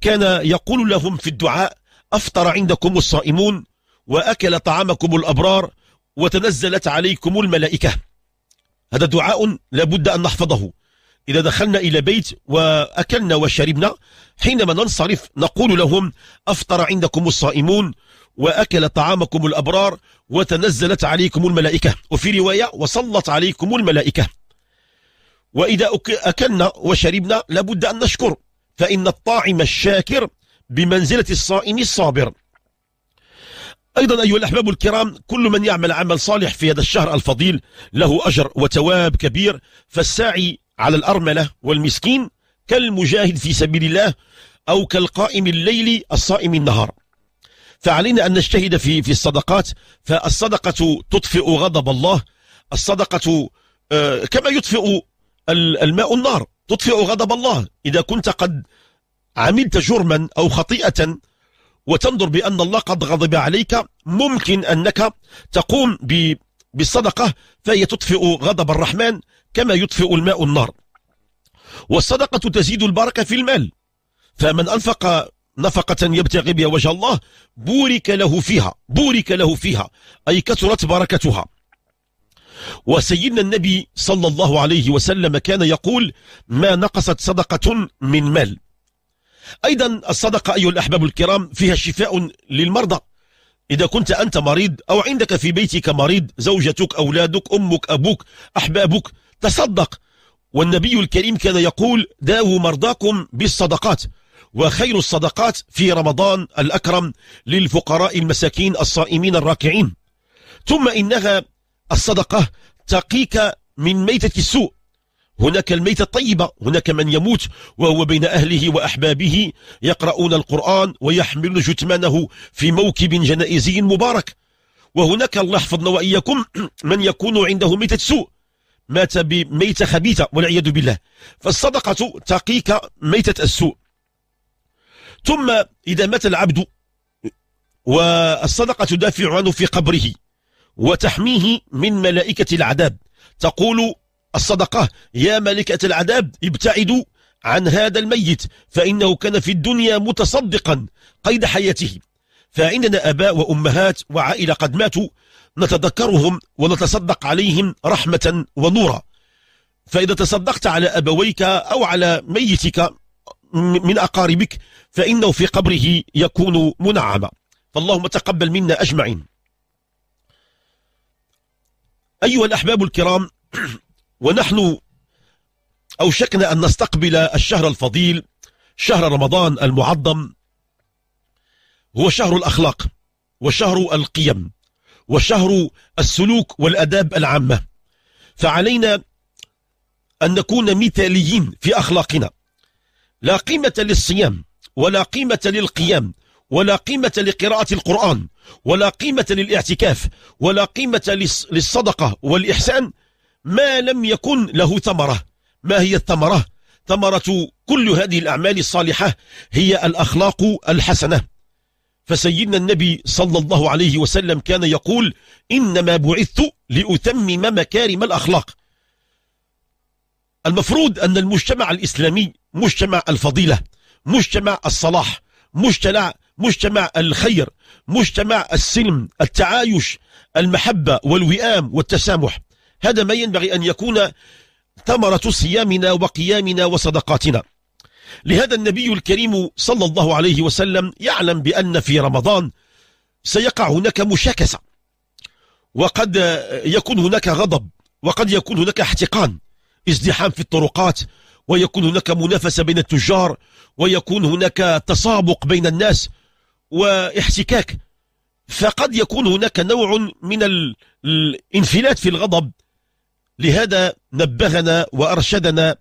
كان يقول لهم في الدعاء أفطر عندكم الصائمون وأكل طعامكم الأبرار وتنزلت عليكم الملائكة هذا دعاء لابد أن نحفظه إذا دخلنا إلى بيت وأكلنا وشربنا حينما ننصرف نقول لهم أفطر عندكم الصائمون وأكل طعامكم الأبرار وتنزلت عليكم الملائكة وفي رواية وصلت عليكم الملائكة وإذا أكلنا وشربنا لابد أن نشكر فإن الطاعم الشاكر بمنزلة الصائم الصابر أيضا أيها الأحباب الكرام كل من يعمل عمل صالح في هذا الشهر الفضيل له أجر وتواب كبير فالساعي على الأرملة والمسكين كالمجاهد في سبيل الله أو كالقائم الليل الصائم النهار فعلينا أن نجتهد في في الصدقات فالصدقة تطفئ غضب الله الصدقة آه، كما يطفئ الماء النار تطفئ غضب الله إذا كنت قد عملت جرما أو خطيئة وتنظر بأن الله قد غضب عليك ممكن أنك تقوم بالصدقة فهي تطفئ غضب الرحمن كما يطفئ الماء النار والصدقة تزيد البركة في المال فمن أنفق نفقة يبتغي بها وجه الله بورك له فيها بورك له فيها أي كثرت بركتها وسيدنا النبي صلى الله عليه وسلم كان يقول ما نقصت صدقة من مال أيضا الصدقة أيها الأحباب الكرام فيها شفاء للمرضى إذا كنت أنت مريض أو عندك في بيتك مريض زوجتك أولادك أمك أبوك أحبابك تصدق والنبي الكريم كان يقول داووا مرضاكم بالصدقات وخير الصدقات في رمضان الأكرم للفقراء المساكين الصائمين الراكعين ثم إنها الصدقة تقيك من ميتة السوء هناك الميتة الطيبة هناك من يموت وهو بين أهله وأحبابه يقرؤون القرآن ويحملون جثمانه في موكب جنائزي مبارك وهناك الله يحفظنا وإياكم <clears throat> من يكون عنده ميتة سوء مات بميتة خبيثة والعياذ بالله فالصدقة تقيك ميتة السوء ثم إذا مات العبد والصدقة تدافع عنه في قبره وتحميه من ملائكة العذاب تقول الصدقة يا ملكة العذاب ابتعدوا عن هذا الميت فإنه كان في الدنيا متصدقا قيد حياته فعندنا أباء وأمهات وعائلة قد ماتوا نتذكرهم ونتصدق عليهم رحمة ونورا فإذا تصدقت على أبويك أو على ميتك من أقاربك فإنه في قبره يكون منعما فاللهم تقبل منا أجمعين أيها الأحباب الكرام ونحن أوشكنا أن نستقبل الشهر الفضيل شهر رمضان المعظم هو شهر الأخلاق وشهر القيم وشهر السلوك والأداب العامة فعلينا أن نكون مثاليين في أخلاقنا لا قيمة للصيام ولا قيمة للقيام ولا قيمة لقراءة القرآن ولا قيمة للاعتكاف ولا قيمة للصدقة والإحسان ما لم يكن له ثمرة ما هي الثمرة؟ ثمرة كل هذه الأعمال الصالحة هي الأخلاق الحسنة فسيدنا النبي صلى الله عليه وسلم كان يقول إنما بعثت لأتمم مكارم الأخلاق المفروض أن المجتمع الإسلامي مجتمع الفضيلة مجتمع الصلاح مجتمع مجتمع الخير مجتمع السلم التعايش المحبة والوئام والتسامح هذا ما ينبغي أن يكون ثمرة صيامنا وقيامنا وصدقاتنا لهذا النبي الكريم صلى الله عليه وسلم يعلم بأن في رمضان سيقع هناك مشاكسة وقد يكون هناك غضب وقد يكون هناك احتقان ازدحام في الطرقات ويكون هناك منافسة بين التجار ويكون هناك تسابق بين الناس واحتكاك فقد يكون هناك نوع من الانفلات في الغضب لهذا نبهنا وأرشدنا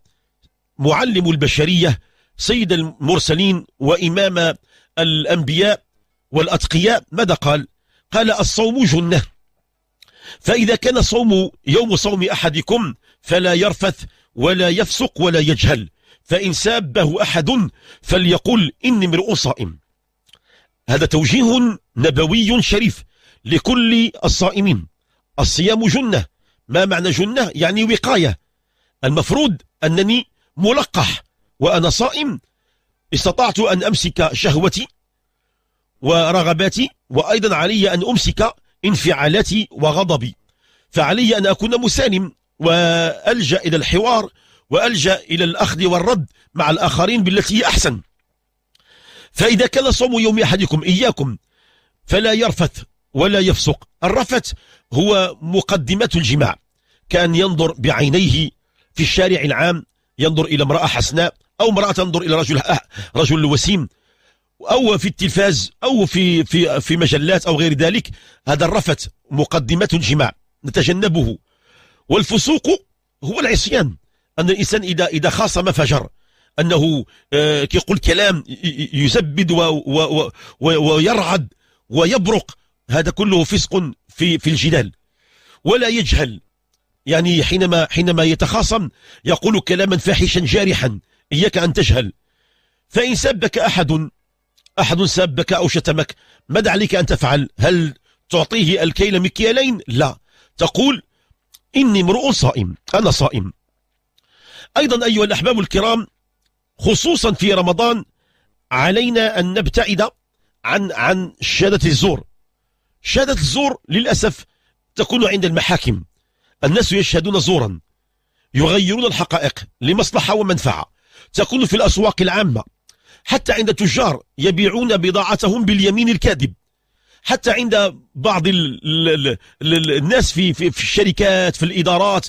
معلم البشرية سيد المرسلين وإمام الأنبياء والأتقياء ماذا قال قال الصوم جنة فإذا كان صوم يوم صوم أحدكم فلا يرفث ولا يفسق ولا يجهل فإن سابه أحد فليقل إني امرؤ صائم هذا توجيه نبوي شريف لكل الصائمين الصيام جنة ما معنى جنة يعني وقاية المفروض أنني ملقح وأنا صائم استطعت أن أمسك شهوتي ورغباتي وأيضا علي أن أمسك انفعالاتي وغضبي فعلي أن أكون مسالم وألجأ إلى الحوار وألجأ إلى الأخذ والرد مع الآخرين بالتي هي أحسن فإذا كان صوم يوم أحدكم إياكم فلا يرفث ولا يفسق الرفت هو مقدمة الجماع كأن ينظر بعينيه في الشارع العام ينظر إلى امرأة حسناء أو امرأة تنظر إلى رجل أه، رجل وسيم أو في التلفاز أو في في في مجلات أو غير ذلك هذا الرفت مقدمة الجماع نتجنبه والفسوق هو العصيان أن الإنسان إذا إذا خاصم فجر أنه آه، كيقول كلام يزبد ويرعد ويبرق هذا كله فسق في في الجدال ولا يجهل يعني حينما حينما يتخاصم يقول كلاما فاحشا جارحا إياك أن تجهل فإن سبك أحد أحد سبك أو شتمك ماذا عليك أن تفعل هل تعطيه الكيل مكيالين لا تقول إني امرؤ صائم أنا صائم أيضا أيها الأحباب الكرام خصوصا في رمضان علينا أن نبتعد عن عن شهادة الزور شهادة الزور للأسف تكون عند المحاكم الناس يشهدون زورا يغيرون الحقائق لمصلحة ومنفعة تكون في الأسواق العامة حتى عند تجار يبيعون بضاعتهم باليمين الكاذب حتى عند بعض الـ الـ الـ الناس في, في, في الشركات في الإدارات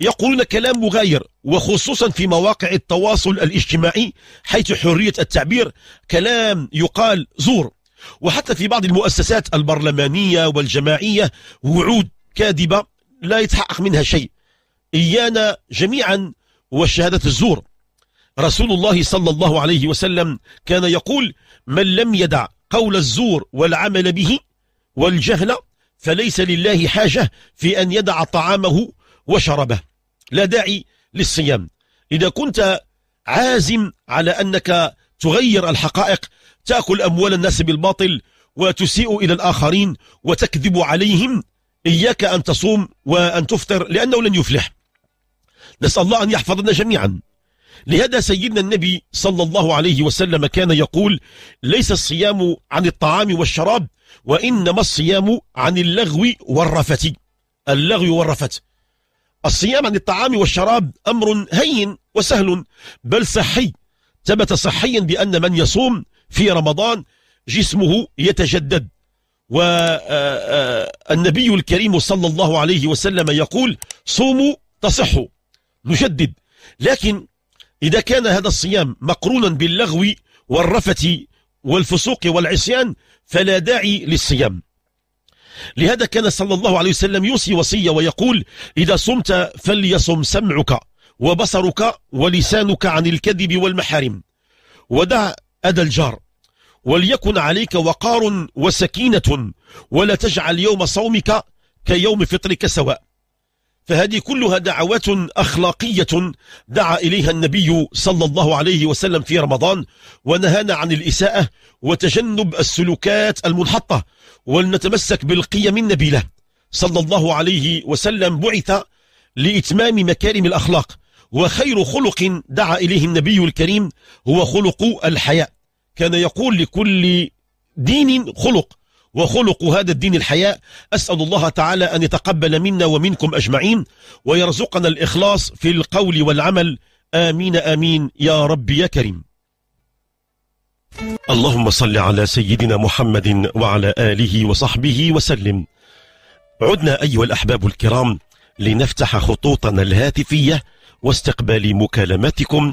يقولون كلام مغاير وخصوصا في مواقع التواصل الاجتماعي حيث حرية التعبير كلام يقال زور وحتى في بعض المؤسسات البرلمانية والجماعية وعود كاذبة لا يتحقق منها شيء إيانا جميعا وشهادة الزور رسول الله صلى الله عليه وسلم كان يقول من لم يدع قول الزور والعمل به والجهل فليس لله حاجة في أن يدع طعامه وشربه لا داعي للصيام إذا كنت عازم على أنك تغير الحقائق تأكل أموال الناس بالباطل وتسيء إلى الآخرين وتكذب عليهم إياك أن تصوم وأن تفطر لأنه لن يفلح نسأل الله أن يحفظنا جميعا لهذا سيدنا النبي صلى الله عليه وسلم كان يقول ليس الصيام عن الطعام والشراب وإنما الصيام عن اللغو والرفث اللغو والرفث الصيام عن الطعام والشراب أمر هين وسهل بل صحي ثبت صحيا بأن من يصوم في رمضان جسمه يتجدد والنبي الكريم صلى الله عليه وسلم يقول صوموا تصحوا نجدد لكن إذا كان هذا الصيام مقرونا باللغو والرفث والفسوق والعصيان فلا داعي للصيام لهذا كان صلى الله عليه وسلم يوصي وصية ويقول إذا صمت فليصم سمعك وبصرك ولسانك عن الكذب والمحارم ودع أدى الجار وليكن عليك وقار وسكينة ولا تجعل يوم صومك كيوم فطرك سواء فهذه كلها دعوات أخلاقية دعا إليها النبي صلى الله عليه وسلم في رمضان ونهانا عن الإساءة وتجنب السلوكات المنحطة ولنتمسك بالقيم النبيلة صلى الله عليه وسلم بعث لإتمام مكارم الأخلاق وخير خلق دعا إليه النبي الكريم هو خلق الحياء كان يقول لكل دين خلق وخلق هذا الدين الحياء أسأل الله تعالى أن يتقبل منا ومنكم أجمعين ويرزقنا الإخلاص في القول والعمل آمين آمين يا رب يا كريم اللهم صل على سيدنا محمد وعلى آله وصحبه وسلم عدنا أيها الأحباب الكرام لنفتح خطوطنا الهاتفية واستقبال مكالماتكم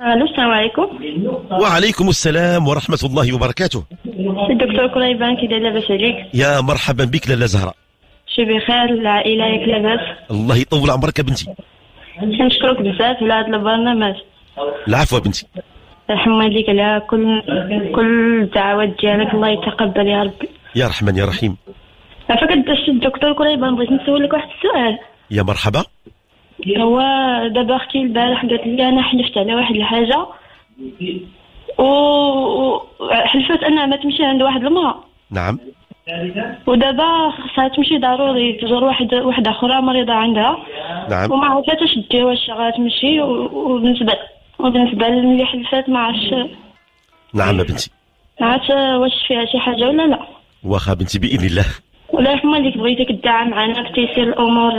الو السلام عليكم وعليكم السلام ورحمه الله وبركاته الدكتور كريبان كي داير لاباس عليك يا مرحبا بك لاله زهره شي بخير العائله ياك لاباس الله يطول عمرك بنتي كنشكرك بزاف على هذا البرنامج العفو بنتي يرحم والديك على كل كل الدعوات ديالك الله يتقبل يا ربي يا رحمن يا رحيم عفاك الدكتور كريبان بغيت نسولك واحد السؤال يا مرحبا هو دابا اختي البارح قالت لي انا حلفت على واحد الحاجه وحلفت انها ما تمشي عند واحد المراه نعم ودابا خاصها تمشي ضروري تزور واحد وحده اخرى مريضه عندها نعم وما عرفتش دير واش غتمشي وبالنسبه وبالنسبه للي حلفات نعم ما عرفتش نعم بنتي عرفت واش فيها شي حاجه ولا لا واخا بنتي باذن الله ولا يرحمها ليك بغيتك تدعم معنا تيسير الامور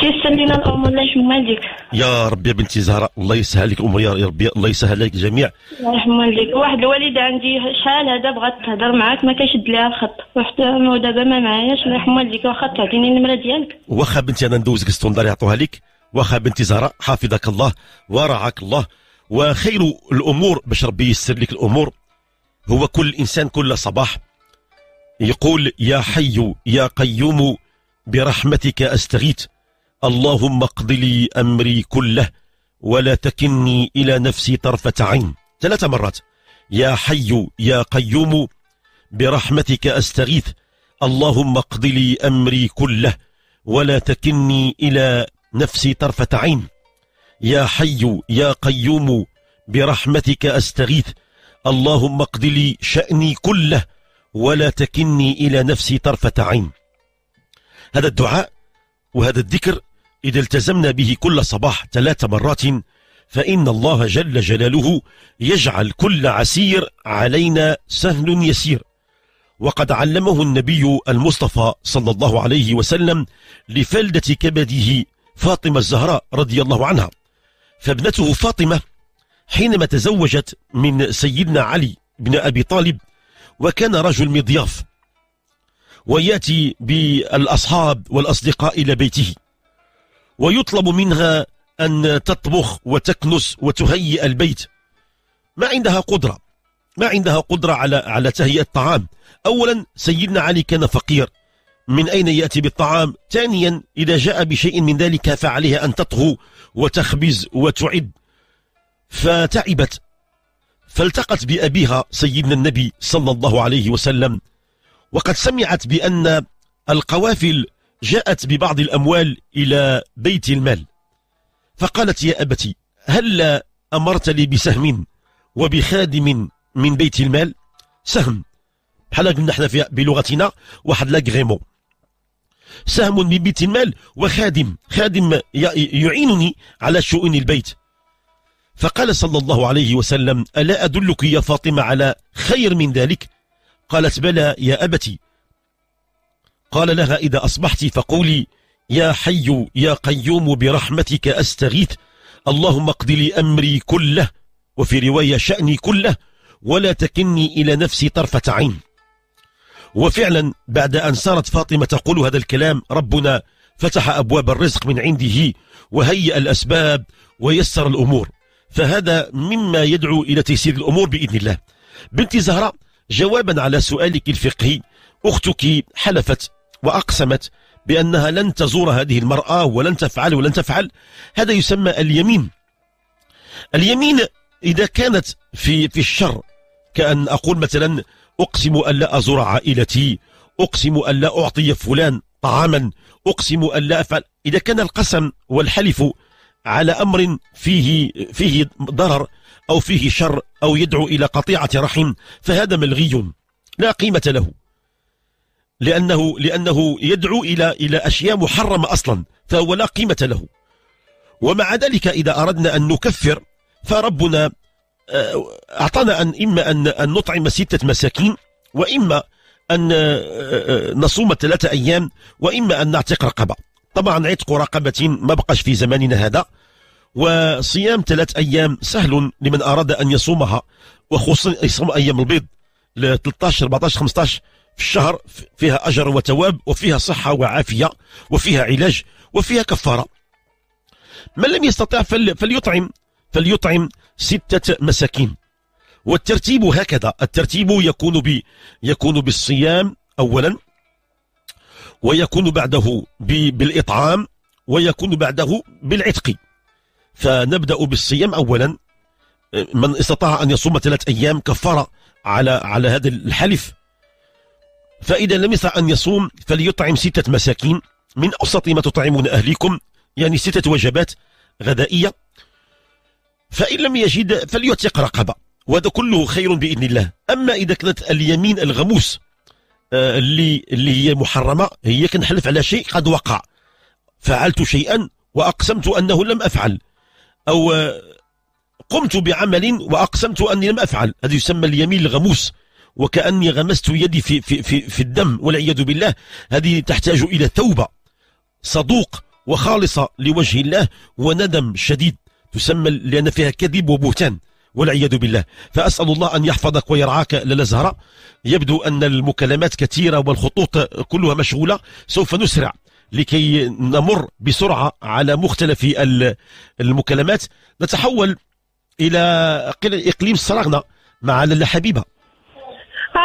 تيسر لنا الامور الله يرحمها ليك يا ربي يا بنتي زهراء الله يسهل لك امور يا ربي الله يسهل لك الجميع الله يرحمها لك واحد الوالده عندي شحال هذا بغات تهضر معاك ما كيشد لها الخط وحتى دابا ما معاياش الله يرحمها لك واخا تعطيني النمره ديالك واخا بنتي انا ندوزك السطوندار يعطوها لك واخا بنتي زهراء حافظك الله ورعاك الله وخير الامور باش ربي ييسر لك الامور هو كل انسان كل صباح يقول يا حي يا قيوم برحمتك أستغيث اللهم اقض لي أمري كله ولا تكني إلى نفسي طرفة عين ثلاث مرات يا حي يا قيوم برحمتك أستغيث اللهم اقض لي أمري كله ولا تكني إلى نفسي طرفة عين يا حي يا قيوم برحمتك أستغيث اللهم اقض لي شأني كله ولا تكني إلى نفسي طرفة عين هذا الدعاء وهذا الذكر إذا التزمنا به كل صباح ثلاث مرات فإن الله جل جلاله يجعل كل عسير علينا سهل يسير وقد علمه النبي المصطفى صلى الله عليه وسلم لفلدة كبده فاطمة الزهراء رضي الله عنها فابنته فاطمة حينما تزوجت من سيدنا علي بن أبي طالب وكان رجل مضياف وياتي بالاصحاب والاصدقاء الى بيته ويطلب منها ان تطبخ وتكنس وتهيئ البيت ما عندها قدره ما عندها قدره على على تهيئه الطعام اولا سيدنا علي كان فقير من أين يأتي بالطعام ثانيا إذا جاء بشيء من ذلك فعليها أن تطهو وتخبز وتعد فتعبت فالتقت بأبيها سيدنا النبي صلى الله عليه وسلم وقد سمعت بأن القوافل جاءت ببعض الأموال إلى بيت المال فقالت يا أبتي هل أمرت لي بسهم وبخادم من بيت المال سهم بحال قلنا احنا في بلغتنا واحد لاغريمون سهم من بيت المال وخادم خادم يعينني على شؤون البيت فقال صلى الله عليه وسلم ألا أدلك يا فاطمة على خير من ذلك قالت بلى يا أبتي قال لها إذا أصبحت فقولي يا حي يا قيوم برحمتك أستغيث اللهم اقض لي أمري كله وفي رواية شأني كله ولا تكني إلى نفسي طرفة عين وفعلا بعد أن صارت فاطمة تقول هذا الكلام ربنا فتح أبواب الرزق من عنده وهيأ الأسباب ويسر الأمور فهذا مما يدعو إلى تيسير الأمور بإذن الله بنتي زهرة جوابا على سؤالك الفقهي أختك حلفت وأقسمت بأنها لن تزور هذه المرأة ولن تفعل ولن تفعل هذا يسمى اليمين اليمين إذا كانت في في الشر كأن أقول مثلا أقسم ألا أزور عائلتي أقسم ألا أعطي فلان طعاما أقسم ألا أفعل إذا كان القسم والحلف على أمر فيه فيه ضرر أو فيه شر أو يدعو إلى قطيعة رحم فهذا ملغي لا قيمة له لأنه لأنه يدعو إلى إلى أشياء محرمة أصلا فهو لا قيمة له ومع ذلك إذا أردنا أن نكفر فربنا آه، أعطانا أن إما أن, أن نطعم ستة مساكين وإما أن آه، آه، نصوم ثلاثة أيام وإما أن نعتق رقبة طبعا عتق رقبة ما بقاش في زماننا هذا وصيام ثلاث أيام سهل لمن أراد أن يصومها وخصوصا يصوم أيام البيض 13 14 15 في الشهر فيها أجر وتواب وفيها صحة وعافية وفيها علاج وفيها كفارة من لم يستطع فليطعم فليطعم ستة مساكين والترتيب هكذا الترتيب يكون ب يكون بالصيام أولا ويكون بعده بالإطعام ويكون بعده بالعتق فنبدأ بالصيام أولا من استطاع أن يصوم ثلاث أيام كفر على على هذا الحلف فإذا لم يستطع أن يصوم فليطعم ستة مساكين من أوسط ما تطعمون أهليكم يعني ستة وجبات غذائية فإن لم يجد فليعتق رقبة وهذا كله خير بإذن الله أما إذا كانت اليمين الغموس آه، اللي اللي هي محرمه هي كنحلف على شيء قد وقع فعلت شيئا واقسمت انه لم افعل او آه، قمت بعمل واقسمت اني لم افعل هذا يسمى اليمين الغموس وكاني غمست يدي في في في, في الدم والعياذ بالله هذه تحتاج الى توبه صدوق وخالصه لوجه الله وندم شديد تسمى لان فيها كذب وبهتان والعياذ بالله فأسأل الله أن يحفظك ويرعاك للأزهرة يبدو أن المكالمات كثيرة والخطوط كلها مشغولة سوف نسرع لكي نمر بسرعة على مختلف المكالمات نتحول إلى إقليم الصراغنه مع لاله حبيبة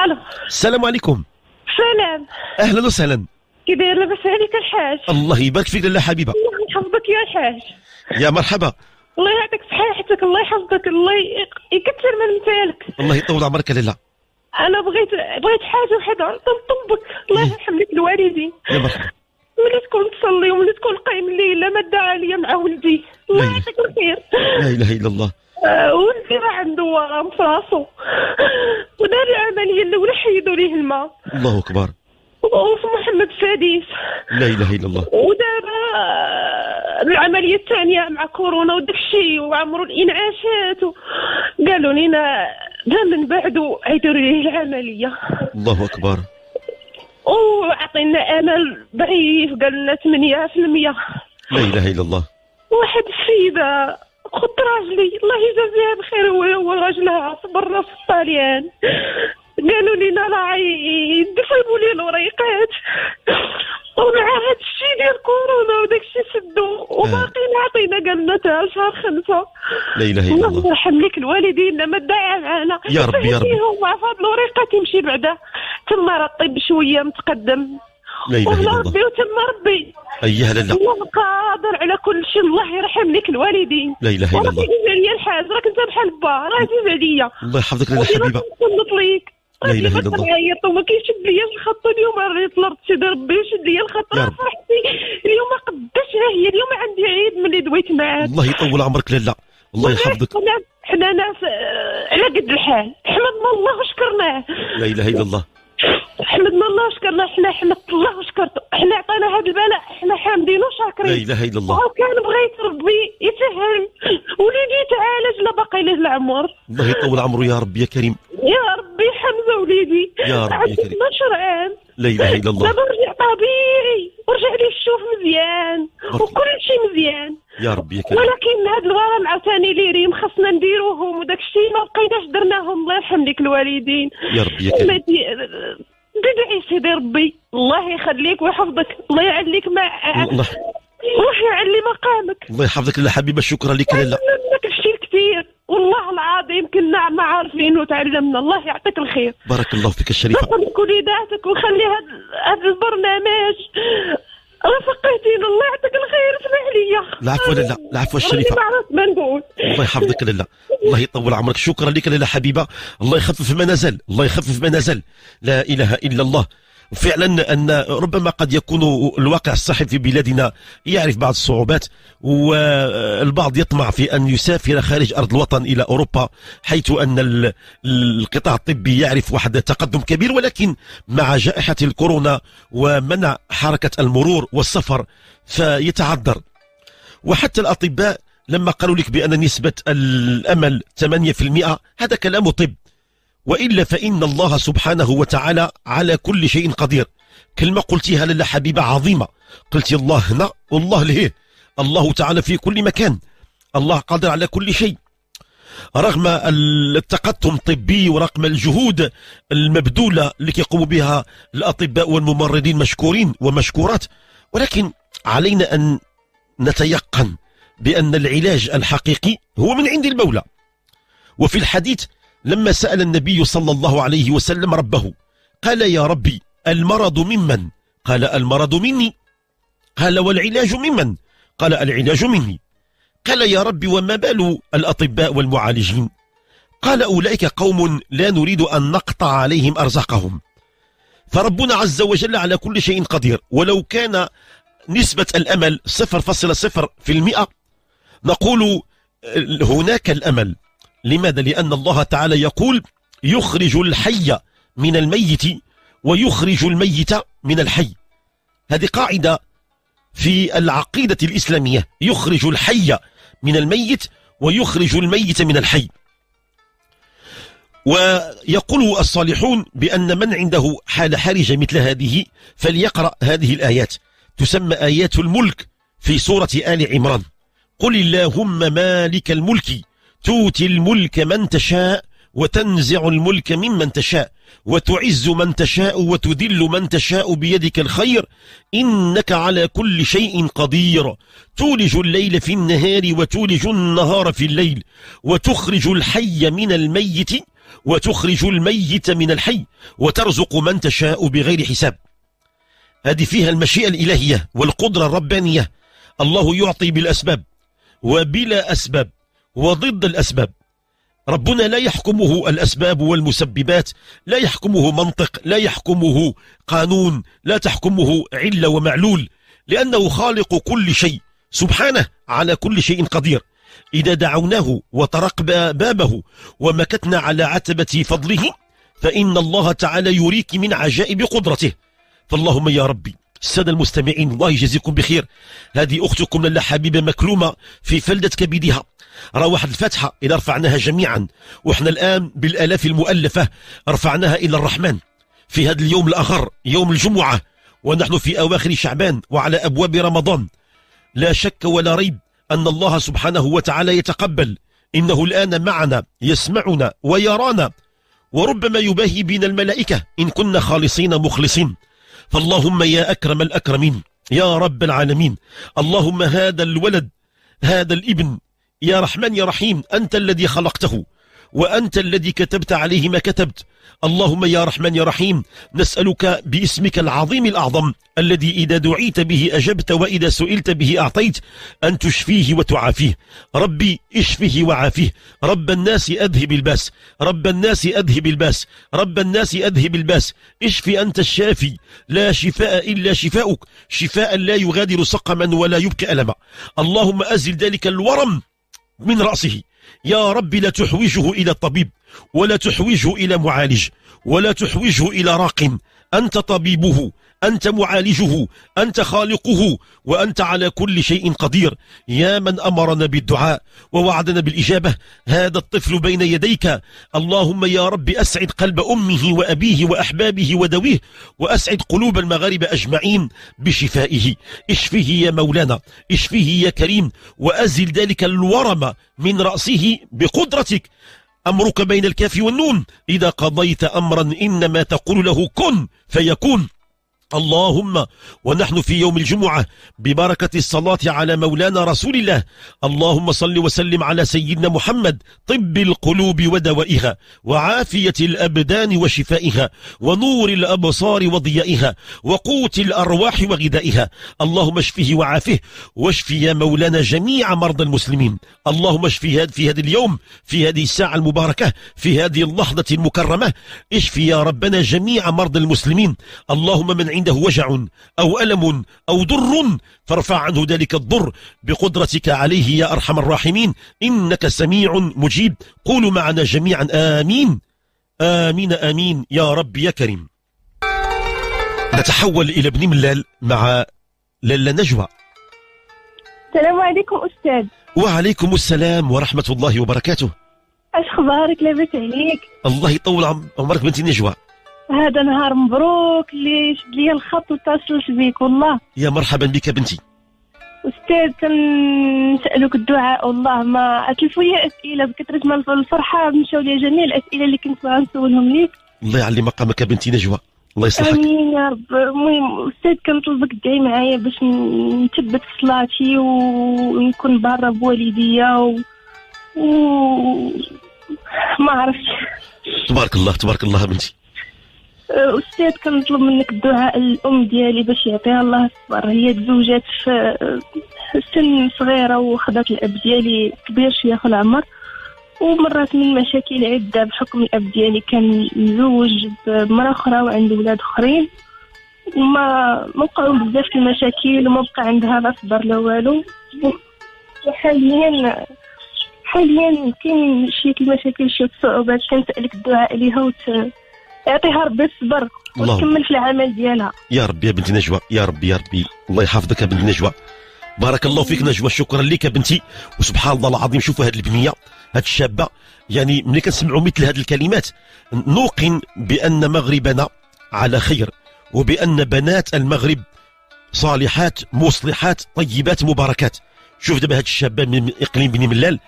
ألو السلام عليكم سلام أهلا وسهلا كي داير لاباس عليك الحاج الله يبارك فيك لاله حبيبة الله يحفظك يا الحاج يا مرحبا الله يعطيك صحيحتك الله يحفظك الله يكثر من مثالك الله يطول عمرك لله انا بغيت بغيت حاجه وحده تنطبك الله يرحم لك الوالدين ملي تكون تصلي وملي تكون قايم الليل ما دعا مع ولدي الله يعطيك الخير لا اله الا الله آه، ولدي راه عنده ورم في راسو ودار العمليه الاولى حيدوا ليه الماء الله اكبر وهو في محمد السادس لا اله الا الله ودابا العمليه الثانيه مع كورونا وداك الشيء وعمرو الانعاشات قالوا لنا جا من بعد عيدوا ليه العمليه الله اكبر وعطينا امل ضعيف قال لنا 8% لا اله الا الله واحد السيده خط راجلي الله يجازيها بخير هو راجلها صبرنا في الطليان قالوا لنا راه يدفنوا لي الوريقات ومع هذا الشيء ديال كورونا وداك الشيء سدوا وباقيين عطينا قال لنا تاع شهر خمسه لا اله الا الله يرحم ليك الوالدين لما تضيع معنا يا ربي يا ربي مع فهاد الوريقه تمشي بعدا تما راه الطب شويه متقدم لا اله الا الله ربي وتم ربي ايها لا الله قادر على كل شيء الله يرحم لك الوالدين لا اله الا الله راه عزيز عليا الحاج راك انت بحال با راه عزيز عليا الله يحفظك لنا حبيبه نطليك لا اله الا الله عيطت وما كيشد ليا الخط اليوم راني لرد سيدي ربي يشد ليا الخط راه فرحتي اليوم قداش ها هي اليوم عندي عيد ملي دويت معاك الله يطول عمرك لالا الله يحفظك حنا ناس آه، على قد الحال حمدنا الله وشكرناه لا اله الا الله حمدنا الله وشكرنا حنا حمدت الله وشكرته حنا عطانا هذا البلاء حنا حامدين وشاكرين لا اله الا الله وكان بغيت ربي يسهل وليدي تعالج لا باقي له العمر الله يطول عمره يا رب يا كريم يا ربي حمزه وليدي يا ربي يا كريم عام لا اله الا الله دابا رجع طبيعي ورجع ليه الشوف مزيان وكل شيء مزيان يا ربي يا ولكن هاد الورم عاوتاني اللي ريم خاصنا نديروهم وداك الشيء ما بقيناش درناهم الله يرحم ليك الوالدين يا ربي يا كريم دعي سيدي ربي الله يخليك ويحفظك الله يعليك ما الله روح يعلي مقامك الله يحفظك لاله حبيبه شكرا لك لاله منك شيء كثير والله العظيم كنا ما عارفين وتعلمنا الله يعطيك الخير بارك الله فيك الشريفه كل ذاتك وخلي هذا البرنامج رفقتي الله يعطيك الخير اسمع لي العفو لالا العفو الشريفه ما نقول الله يحفظك لالا الله يطول عمرك شكرا لك لالا حبيبه الله يخفف ما نزل الله يخفف ما نزل لا اله الا الله فعلا أن ربما قد يكون الواقع الصحي في بلادنا يعرف بعض الصعوبات والبعض يطمع في أن يسافر خارج أرض الوطن إلى أوروبا حيث أن القطاع الطبي يعرف واحد تقدم كبير ولكن مع جائحة الكورونا ومنع حركة المرور والسفر فيتعذر وحتى الأطباء لما قالوا لك بأن نسبة الأمل 8% هذا كلام طب وإلا فإن الله سبحانه وتعالى على كل شيء قدير كلمة قلتيها لاله حبيبة عظيمة قلتي الله هنا والله له الله تعالى في كل مكان الله قادر على كل شيء رغم التقدم الطبي ورغم الجهود المبذولة اللي كيقوموا بها الأطباء والممرضين مشكورين ومشكورات ولكن علينا أن نتيقن بأن العلاج الحقيقي هو من عند المولى وفي الحديث لما سأل النبي صلى الله عليه وسلم ربه قال يا ربي المرض ممن قال المرض مني قال والعلاج ممن قال العلاج مني قال يا ربي وما بال الأطباء والمعالجين قال أولئك قوم لا نريد أن نقطع عليهم أرزاقهم فربنا عز وجل على كل شيء قدير ولو كان نسبة الأمل 0.0% نقول هناك الأمل لماذا؟ لأن الله تعالى يقول يخرج الحي من الميت ويخرج الميت من الحي هذه قاعدة في العقيدة الإسلامية يخرج الحي من الميت ويخرج الميت من الحي ويقول الصالحون بأن من عنده حال حرجة مثل هذه فليقرأ هذه الآيات تسمى آيات الملك في سورة آل عمران قل اللهم مالك الملك تؤتي الملك من تشاء وتنزع الملك ممن تشاء وتعز من تشاء وتذل من تشاء بيدك الخير إنك على كل شيء قدير تولج الليل في النهار وتولج النهار في الليل وتخرج الحي من الميت وتخرج الميت من الحي وترزق من تشاء بغير حساب هذه فيها المشيئة الإلهية والقدرة الربانية الله يعطي بالأسباب وبلا أسباب وضد الأسباب ربنا لا يحكمه الأسباب والمسببات لا يحكمه منطق لا يحكمه قانون لا تحكمه علة ومعلول لأنه خالق كل شيء سبحانه على كل شيء قدير إذا دعوناه وطرقنا بابه ومكتنا على عتبة فضله فإن الله تعالى يريك من عجائب قدرته فاللهم يا ربي السادة المستمعين الله يجزيكم بخير هذه أختكم للا حبيبة مكلومة في فلدة كبدها روحت الفاتحة إذا رفعناها جميعا وإحنا الآن بالآلاف المؤلفة رفعناها إلى الرحمن في هذا اليوم الآخر يوم الجمعة ونحن في أواخر شعبان وعلى أبواب رمضان لا شك ولا ريب أن الله سبحانه وتعالى يتقبل إنه الآن معنا يسمعنا ويرانا وربما يباهي بنا الملائكة إن كنا خالصين مخلصين فاللهم يا أكرم الأكرمين يا رب العالمين اللهم هذا الولد هذا الابن يا رحمن يا رحيم أنت الذي خلقته وأنت الذي كتبت عليه ما كتبت اللهم يا رحمن يا رحيم نسألك باسمك العظيم الأعظم الذي إذا دعيت به أجبت وإذا سئلت به أعطيت أن تشفيه وتعافيه ربي اشفه وعافيه رب الناس أذهب الباس رب الناس أذهب الباس رب الناس أذهب الباس اشف أنت الشافي لا شفاء إلا شفاؤك شفاء لا يغادر سقما ولا يبقي ألما اللهم أزل ذلك الورم من رأسه يا رب لا تحوجه إلى طبيب ولا تحوجه إلى معالج ولا تحوجه إلى راق أنت طبيبه أنت معالجه أنت خالقه وأنت على كل شيء قدير يا من أمرنا بالدعاء ووعدنا بالإجابة هذا الطفل بين يديك اللهم يا رب أسعد قلب أمه وأبيه وأحبابه ودويه وأسعد قلوب المغاربة أجمعين بشفائه اشفه يا مولانا اشفه يا كريم وأزل ذلك الورم من رأسه بقدرتك أمرك بين الكاف والنون إذا قضيت أمرا إنما تقول له كن فيكون اللهم ونحن في يوم الجمعة ببركة الصلاة على مولانا رسول الله اللهم صل وسلم على سيدنا محمد طب القلوب ودوائها وعافية الأبدان وشفائها ونور الأبصار وضيائها وقوت الأرواح وغذائها اللهم اشفه وعافه واشف يا مولانا جميع مرضى المسلمين اللهم اشف في هذا اليوم في هذه الساعة المباركة في هذه اللحظة المكرمة اشف يا ربنا جميع مرضى المسلمين اللهم من عنده وجع أو ألم أو ضر فارفع عنه ذلك الضر بقدرتك عليه يا أرحم الراحمين إنك سميع مجيب قولوا معنا جميعا آمين آمين آمين يا رب يا كريم نتحول إلى ابن ملال مع للا نجوى السلام عليكم أستاذ وعليكم السلام ورحمة الله وبركاته اش اخبارك لاباس عليك الله يطول عمرك بنتي نجوى هذا نهار مبروك اللي شد لي الخط واتصلت بك والله يا مرحبا بك بنتي استاذ كنسالك الدعاء والله ما اتلفوا لي اسئله بكثره ما الفرحه مشاو لي جميع الاسئله اللي كنت نسولهم ليك الله يعلي مقامك بنتي نجوى الله يصلحك امين يا رب المهم استاذ كنطلبك تدعي معايا باش نثبت صلاتي ونكون بارة بوالديا و... و... ما عرفتش تبارك الله تبارك الله بنتي استاذ كنطلب منك الدعاء الام ديالي باش يعطيها الله الصبر هي تزوجات في سن صغيره وخدات الاب ديالي كبير شويه في العمر ومرات من مشاكل عده بحكم الاب ديالي كان مزوج بمراه اخرى وعنده ولاد اخرين وما ما وقعوا بزاف المشاكل وما بقى عندها لا صبر لا والو وحاليا حاليا كاين شي المشاكل شي صعوبات كنسالك الدعاء ليها وت يعطيها ربي الصبر وتكمل في العمل ديالها يا ربي يا بنتي نجوى يا ربي يا ربي الله يحفظك يا بنتي نجوى بارك الله فيك نجوى شكرا لك يا بنتي وسبحان الله العظيم شوفوا هذه البنيه هذه الشابه يعني ملي كنسمعوا مثل هذه الكلمات نوقن بان مغربنا على خير وبان بنات المغرب صالحات مصلحات طيبات مباركات شوف دابا هذه الشابه من اقليم بني ملال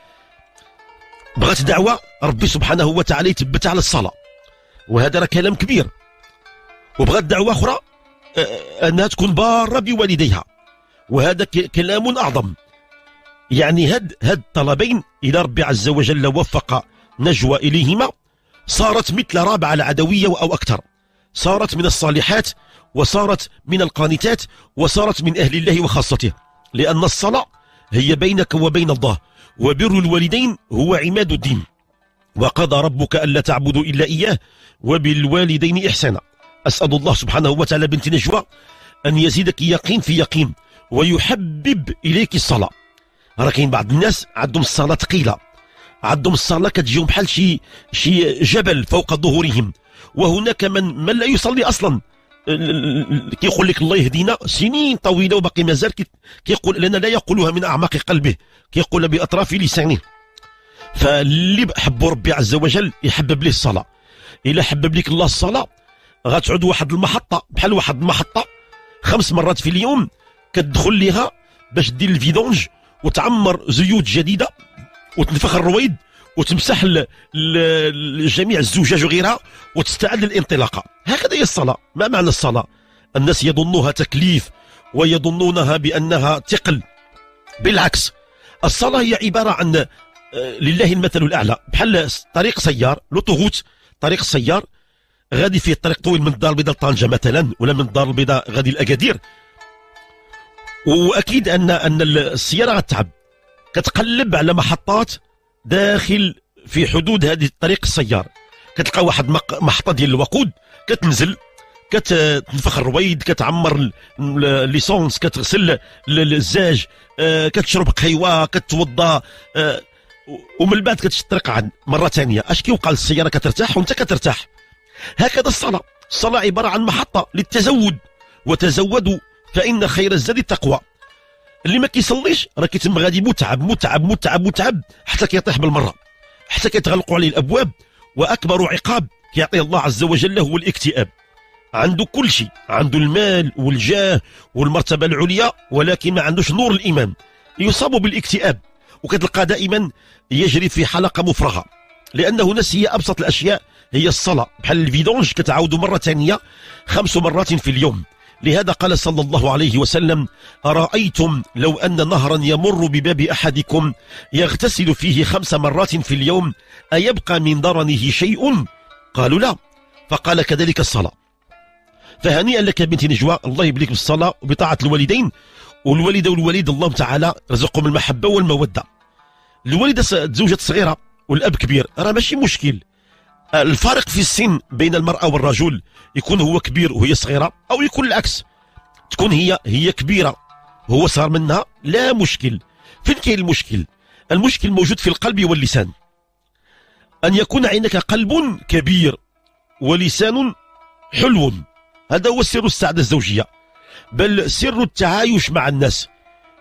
بغات دعوه ربي سبحانه وتعالى يثبتها على الصلاه وهذا راه كلام كبير وبغات دعوة أخرى آه، آه، أنها تكون بارة بوالديها وهذا كلام أعظم يعني هاد هاد الطلبين إلى ربي عز وجل وفق نجوى إليهما صارت مثل رابعة العدوية أو أكثر صارت من الصالحات وصارت من القانتات وصارت من أهل الله وخاصته لأن الصلاة هي بينك وبين الله وبر الوالدين هو عماد الدين وقضى ربك ألا تعبدوا إلا إياه وبالوالدين إحسانا أسأل الله سبحانه وتعالى بنت نجوى أن يزيدك يقين في يقين ويحبب إليك الصلاة راه كاين بعض الناس عندهم الصلاة ثقيلة عندهم الصلاة كتجيهم بحال شي شي جبل فوق ظهورهم وهناك من من لا يصلي أصلا كيقول لك الله يهدينا سنين طويلة وباقي مازال كيقول لنا لا يقولها من أعماق قلبه كيقول بأطراف لسانه فاللي حبوا ربي عز وجل يحبب ليه الصلاه الا حبب لك الله الصلاه غتعود واحد المحطه بحال واحد المحطه خمس مرات في اليوم كتدخل ليها باش دير الفيدونج وتعمر زيوت جديده وتنفخ الرويد وتمسح جميع الزجاج وغيرها وتستعد للانطلاقه هكذا هي الصلاه ما معنى الصلاه الناس يظنوها تكليف ويظنونها بانها ثقل بالعكس الصلاه هي عباره عن لله المثل الاعلى بحال طريق سيار لوطوغوت طريق سيار غادي فيه طريق طويل من الدار البيضاء لطنجه مثلا ولا من الدار البيضاء غادي لاكادير واكيد ان ان السياره غتعب كتقلب على محطات داخل في حدود هذه الطريق السيار كتلقى واحد محطه ديال الوقود كتنزل كتنفخ الرويد كتعمر ليسونس كتغسل الزاج آه، كتشرب قهيوه كتوضا آه، ومن بعد كتشد عاد مره ثانيه اش كيوقع للسياره كترتاح وانت كترتاح هكذا الصلاه الصلاه عباره عن محطه للتزود وتزودوا فان خير الزاد التقوى اللي ما كيصليش راه كيتم غادي متعب متعب متعب متعب حتى كيطيح بالمره حتى كيتغلقوا عليه الابواب واكبر عقاب كيعطيه الله عز وجل هو الاكتئاب عنده كل شيء عنده المال والجاه والمرتبه العليا ولكن ما عندوش نور الايمان يصاب بالاكتئاب وكتلقى دائما يجري في حلقة مفرغة لأنه نسي أبسط الأشياء هي الصلاة بحال الفيدونج كتعاود مرة ثانية خمس مرات في اليوم لهذا قال صلى الله عليه وسلم أرأيتم لو أن نهرا يمر بباب أحدكم يغتسل فيه خمس مرات في اليوم أيبقى من ضرنه شيء قالوا لا فقال كذلك الصلاة فهنيئا لك بنتي نجوى الله يبليك بالصلاة وبطاعة الوالدين والوالدة والوالد الله تعالى رزقهم المحبة والمودة الوالده تزوجت صغيره والاب كبير راه ماشي مشكل آه، الفارق في السن بين المراه والرجل يكون هو كبير وهي صغيره او يكون العكس تكون هي هي كبيره هو صار منها لا مشكل فين كاين المشكل المشكل موجود في القلب واللسان ان يكون عندك قلب كبير ولسان حلو هذا هو سر السعاده الزوجيه بل سر التعايش مع الناس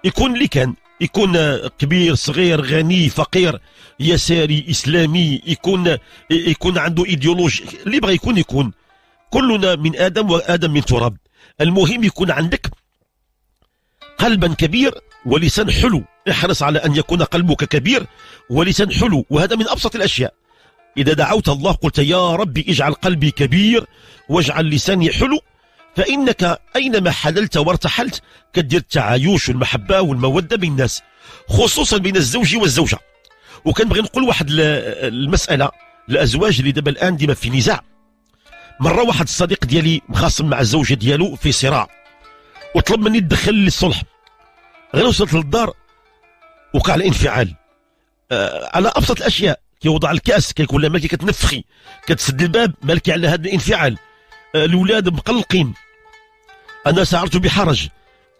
يكون اللي كان يكون كبير صغير غني فقير يساري اسلامي يكون يكون عنده ايديولوجي اللي بغى يكون يكون كلنا من ادم وادم من تراب المهم يكون عندك قلبا كبير ولسان حلو احرص على ان يكون قلبك كبير ولسان حلو وهذا من ابسط الاشياء اذا دعوت الله قلت يا ربي اجعل قلبي كبير واجعل لساني حلو فإنك أينما حللت وارتحلت كدير التعايش والمحبة والمودة بين الناس خصوصا بين الزوج والزوجة وكنبغي نقول واحد المسألة الأزواج اللي دابا الآن ديما في نزاع مرة واحد الصديق ديالي مخاصم مع الزوجة ديالو في صراع وطلب مني الدخل للصلح غير وصلت للدار وقع الانفعال آه، على ابسط الاشياء كيوضع الكاس كيكون لها مالكي كتنفخي كتسد الباب مالكي يعني على هذا الانفعال آه، الاولاد مقلقين أنا شعرت بحرج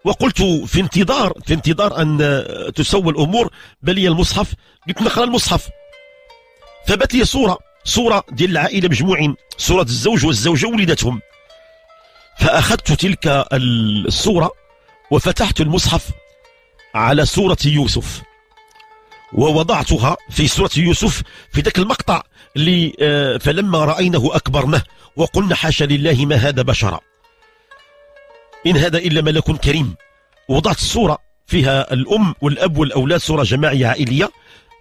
وقلت في انتظار في انتظار أن آه، تسوى الأمور بلي المصحف قلت نقرأ المصحف فبات لي صورة صورة ديال العائلة مجموعين صورة الزوج والزوجة ووليداتهم فأخذت تلك الصورة وفتحت المصحف على سورة يوسف ووضعتها في سورة يوسف في ذاك المقطع آه، فلما رأينه أكبرنه وقلنا حاشا لله ما هذا بشرا إن هذا إلا ملك كريم وضعت الصورة فيها الأم والأب والأولاد صورة جماعية عائلية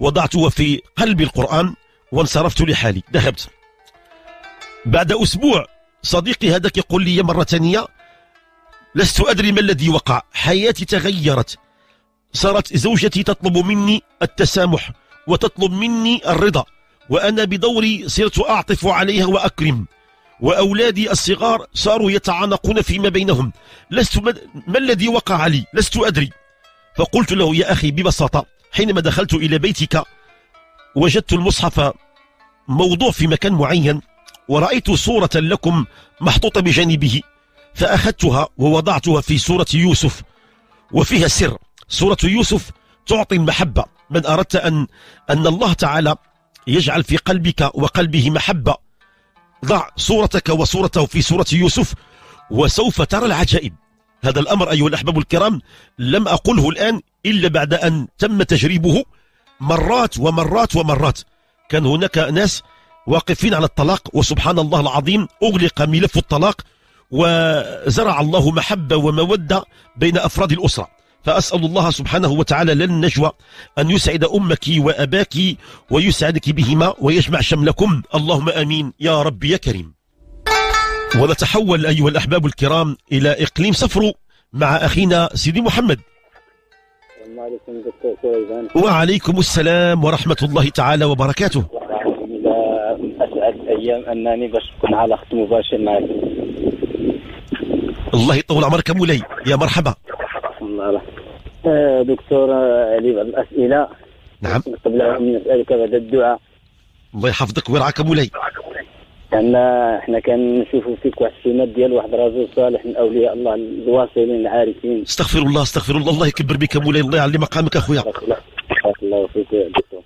وضعتها في قلب القرآن وانصرفت لحالي ذهبت بعد أسبوع صديقي هذا يقول لي مرة ثانية لست أدري ما الذي وقع حياتي تغيرت صارت زوجتي تطلب مني التسامح وتطلب مني الرضا وأنا بدوري صرت أعطف عليها وأكرم وأولادي الصغار صاروا يتعانقون فيما بينهم لست ما الذي وقع لي لست أدري فقلت له يا أخي ببساطة حينما دخلت إلى بيتك وجدت المصحف موضوع في مكان معين ورأيت صورة لكم محطوطة بجانبه فأخذتها ووضعتها في سورة يوسف وفيها سر سورة يوسف تعطي المحبة من أردت أن, أن الله تعالى يجعل في قلبك وقلبه محبة ضع صورتك وصورته في صورة يوسف وسوف ترى العجائب هذا الأمر أيها الأحباب الكرام لم أقله الآن إلا بعد أن تم تجريبه مرات ومرات ومرات كان هناك ناس واقفين على الطلاق وسبحان الله العظيم أغلق ملف الطلاق وزرع الله محبة ومودة بين أفراد الأسرة فأسأل الله سبحانه وتعالى للنجوى أن يسعد أمك وأباك ويسعدك بهما ويجمع شملكم اللهم أمين يا رب يا كريم ونتحول أيها الأحباب الكرام إلى إقليم صفرو مع أخينا سيدي محمد وعليكم السلام ورحمة الله تعالى وبركاته أسعد أيام أنني باش نكون على خط مباشر معك الله يطول عمرك مولاي يا مرحبا الله آه، دكتور علي بعض الاسئله نعم قبل ان نسالك بعد الدعاء الله يحفظك ويرعاك مولاي لان حنا كنشوفوا فيك واحد السمات ديال واحد الرجل صالح من اولياء الله الواصلين العارفين استغفر الله استغفر الله الله يكبر بك مولاي الله يعلي مقامك اخويا بارك الله فيك يا دكتور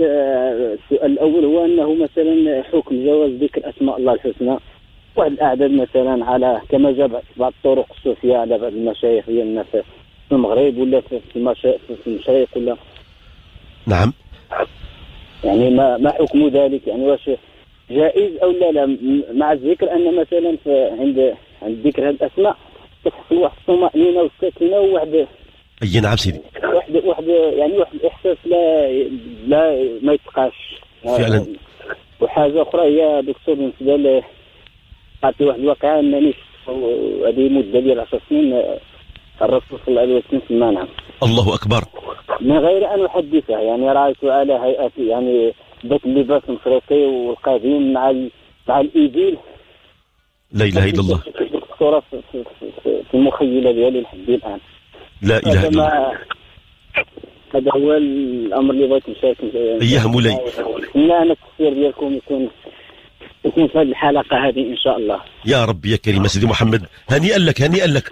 آه، السؤال الاول هو انه مثلا حكم جواز ذكر اسماء الله الحسنى واحد الاعداد مثلا على كما جاء بعض الطرق الصوفيه على بعض المشايخ ديال الناس في المغرب ولا في المشرق في المشرق ولا نعم يعني ما ما حكم ذلك يعني واش جائز او لا لا مع الذكر ان مثلا عند عند ذكر هذه الاسماء كتحصل واحد الطمانينه والسكينه وواحد اي نعم سيدي واحد واحد يعني واحد الاحساس لا لا ما يتقاش فعلا وحاجه اخرى هي دكتور بالنسبه لي قعدت واحد الواقعه انني هذه مده ديال 10 سنين الرسول صلى الله عليه وسلم في المنع الله أكبر من غير أن أحدثه يعني رأيته على هيئة يعني ذاك اللباس المفريقي والقديم مع مع الايديل لا إله إلا الله الصورة في المخيلة ديالي لحد الآن لا إله إلا الله هذا هو الامر اللي بغيت نشارك اياه مولاي نتمنى ان التفسير ديالكم يكون يكون في هذه الحلقه هذه ان شاء الله يا رب يا كريم سيدي محمد هنيئا لك هنيئا لك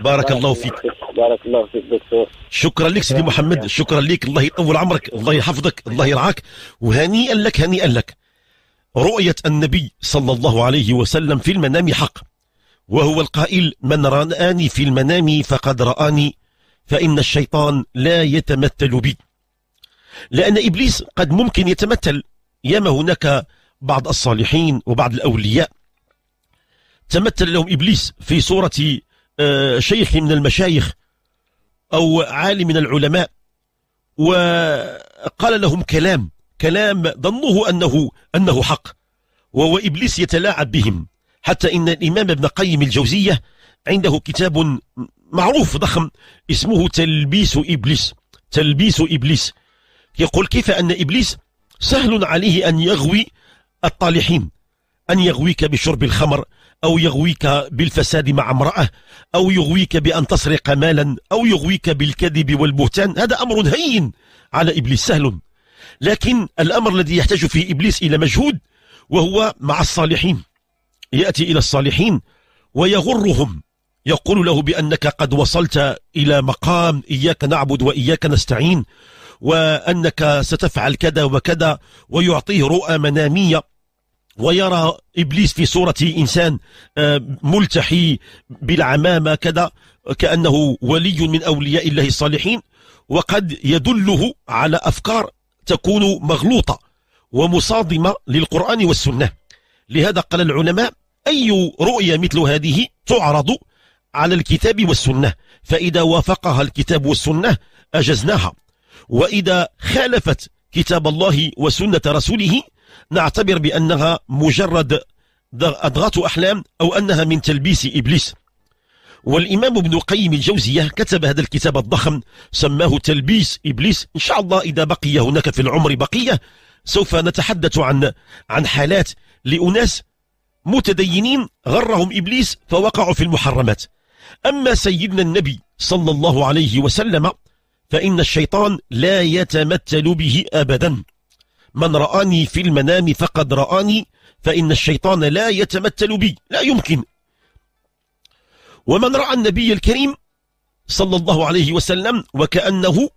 بارك الله فيك بارك الله فيك دكتور شكرا لك سيدي محمد شكرا لك الله يطول عمرك الله يحفظك الله يرعاك وهنيئا لك هنيئا لك رؤية النبي صلى الله عليه وسلم في المنام حق وهو القائل من رآني في المنام فقد رآني فإن الشيطان لا يتمثل بي لأن إبليس قد ممكن يتمثل ياما هناك بعض الصالحين وبعض الأولياء تمثل لهم إبليس في صورة آه، شيخ من المشايخ أو عالم من العلماء وقال لهم كلام كلام ظنوه أنه, أنه حق وهو إبليس يتلاعب بهم حتى إن الإمام ابن قيم الجوزية عنده كتاب معروف ضخم اسمه تلبيس إبليس تلبيس إبليس يقول كيف أن إبليس سهل عليه أن يغوي الطالحين أن يغويك بشرب الخمر أو يغويك بالفساد مع امرأة أو يغويك بأن تسرق مالا أو يغويك بالكذب والبهتان هذا أمر هين على إبليس سهل لكن الأمر الذي يحتاج فيه إبليس إلى مجهود وهو مع الصالحين يأتي إلى الصالحين ويغرهم يقول له بأنك قد وصلت إلى مقام إياك نعبد وإياك نستعين وأنك ستفعل كذا وكذا ويعطيه رؤى منامية ويرى إبليس في صورة إنسان آه، ملتحي بالعمامة كذا كأنه ولي من أولياء الله الصالحين وقد يدله على أفكار تكون مغلوطة ومصادمة للقرآن والسنة لهذا قال العلماء أي رؤية مثل هذه تعرض على الكتاب والسنة فإذا وافقها الكتاب والسنة أجزناها وإذا خالفت كتاب الله وسنة رسوله نعتبر بأنها مجرد أضغاث أحلام أو أنها من تلبيس إبليس والإمام ابن قيم الجوزية كتب هذا الكتاب الضخم سماه تلبيس إبليس إن شاء الله إذا بقي هناك في العمر بقية سوف نتحدث عن عن حالات لأناس متدينين غرهم إبليس فوقعوا في المحرمات أما سيدنا النبي صلى الله عليه وسلم فإن الشيطان لا يتمثل به أبدا من رآني في المنام فقد رآني فإن الشيطان لا يتمثل بي لا يمكن ومن رأى النبي الكريم صلى الله عليه وسلم وكأنه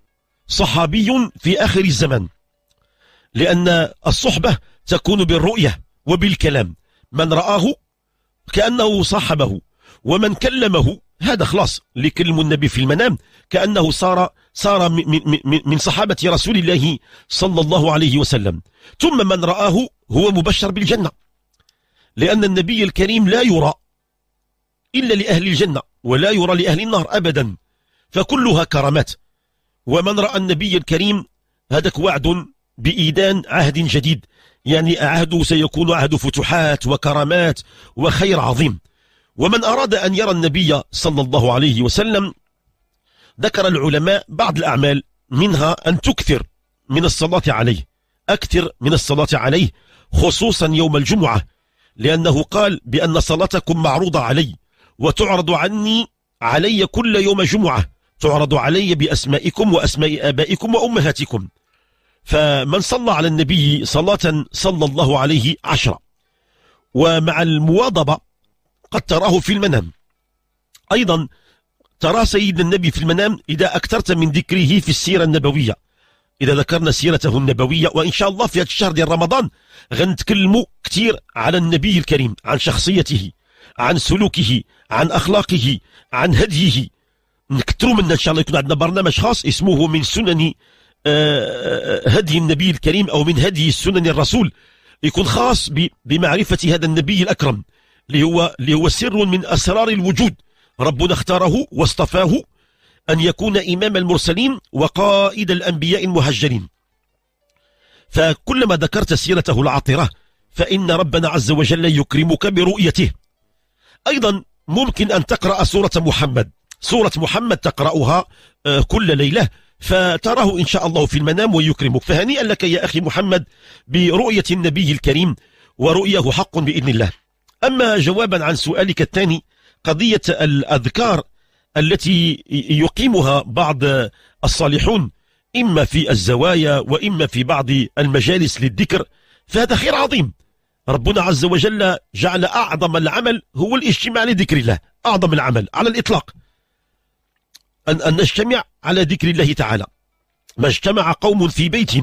صحابي في آخر الزمن لأن الصحبة تكون بالرؤية وبالكلام من رآه كأنه صاحبه ومن كلمه هذا خلاص اللي كلموا النبي في المنام كأنه صار صار من صحابة رسول الله صلى الله عليه وسلم ثم من رآه هو مبشر بالجنة لأن النبي الكريم لا يرى إلا لأهل الجنة ولا يرى لأهل النار أبدا فكلها كرامات ومن رأى النبي الكريم هذاك وعد بإيدان عهد جديد يعني عهده سيكون عهد فتوحات وكرامات وخير عظيم ومن أراد أن يرى النبي صلى الله عليه وسلم ذكر العلماء بعض الأعمال منها أن تكثر من الصلاة عليه أكثر من الصلاة عليه خصوصا يوم الجمعة لأنه قال بأن صلاتكم معروضة علي وتعرض عني علي كل يوم جمعة تعرض علي بأسمائكم وأسماء آبائكم وأمهاتكم فمن صلى على النبي صلاة صلى الله عليه عشرة ومع المواظبة قد تراه في المنام أيضا ترى سيدنا النبي في المنام إذا أكثرت من ذكره في السيرة النبوية إذا ذكرنا سيرته النبوية وإن شاء الله في هذا الشهر ديال رمضان غنتكلموا كثير على النبي الكريم عن شخصيته عن سلوكه عن أخلاقه عن هديه نكثروا منا إن شاء الله يكون عندنا برنامج خاص اسمه من سنن آه، هدي النبي الكريم أو من هدي سنن الرسول يكون خاص بمعرفة هذا النبي الأكرم اللي هو اللي هو سر من أسرار الوجود ربنا اختاره واصطفاه أن يكون إمام المرسلين وقائد الأنبياء المهجرين فكلما ذكرت سيرته العطرة فإن ربنا عز وجل يكرمك برؤيته أيضا ممكن أن تقرأ سورة محمد سورة محمد تقرأها آه، كل ليلة فتراه إن شاء الله في المنام ويكرمك فهنيئا لك يا أخي محمد برؤية النبي الكريم ورؤيه حق بإذن الله أما جوابا عن سؤالك الثاني قضية الأذكار التي يقيمها بعض الصالحون إما في الزوايا وإما في بعض المجالس للذكر فهذا خير عظيم ربنا عز وجل جعل أعظم العمل هو الاجتماع لذكر الله أعظم العمل على الإطلاق أن, أن نجتمع على ذكر الله تعالى ما اجتمع قوم في بيت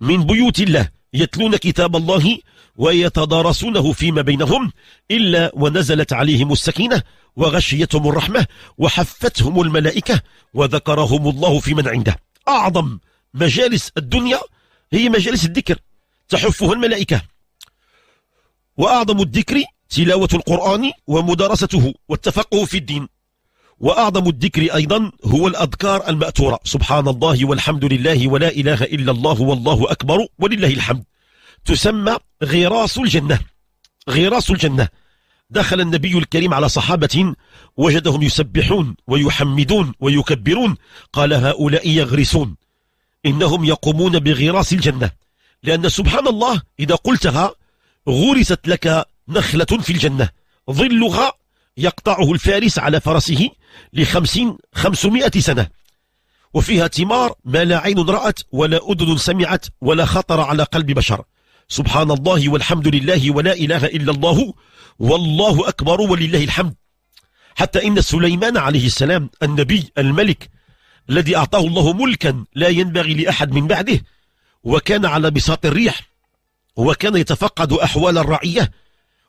من بيوت الله يتلون كتاب الله ويتدارسونه فيما بينهم إلا ونزلت عليهم السكينة وغشيتهم الرحمة وحفتهم الملائكة وذكرهم الله في من عنده أعظم مجالس الدنيا هي مجالس الذكر تحفها الملائكة وأعظم الذكر تلاوة القرآن ومدارسته والتفقه في الدين وأعظم الذكر أيضا هو الأذكار المأثورة سبحان الله والحمد لله ولا إله إلا الله والله أكبر ولله الحمد تسمى غراس الجنة غراس الجنة دخل النبي الكريم على صحابة وجدهم يسبحون ويحمدون ويكبرون قال هؤلاء يغرسون إنهم يقومون بغراس الجنة لأن سبحان الله إذا قلتها غرست لك نخلة في الجنة ظلها يقطعه الفارس على فرسه لخمسين خمسمائة سنة وفيها ثمار ما لا عين رأت ولا أذن سمعت ولا خطر على قلب بشر سبحان الله والحمد لله ولا إله إلا الله والله أكبر ولله الحمد حتى إن سليمان عليه السلام النبي الملك الذي أعطاه الله ملكا لا ينبغي لأحد من بعده وكان على بساط الريح وكان يتفقد أحوال الرعية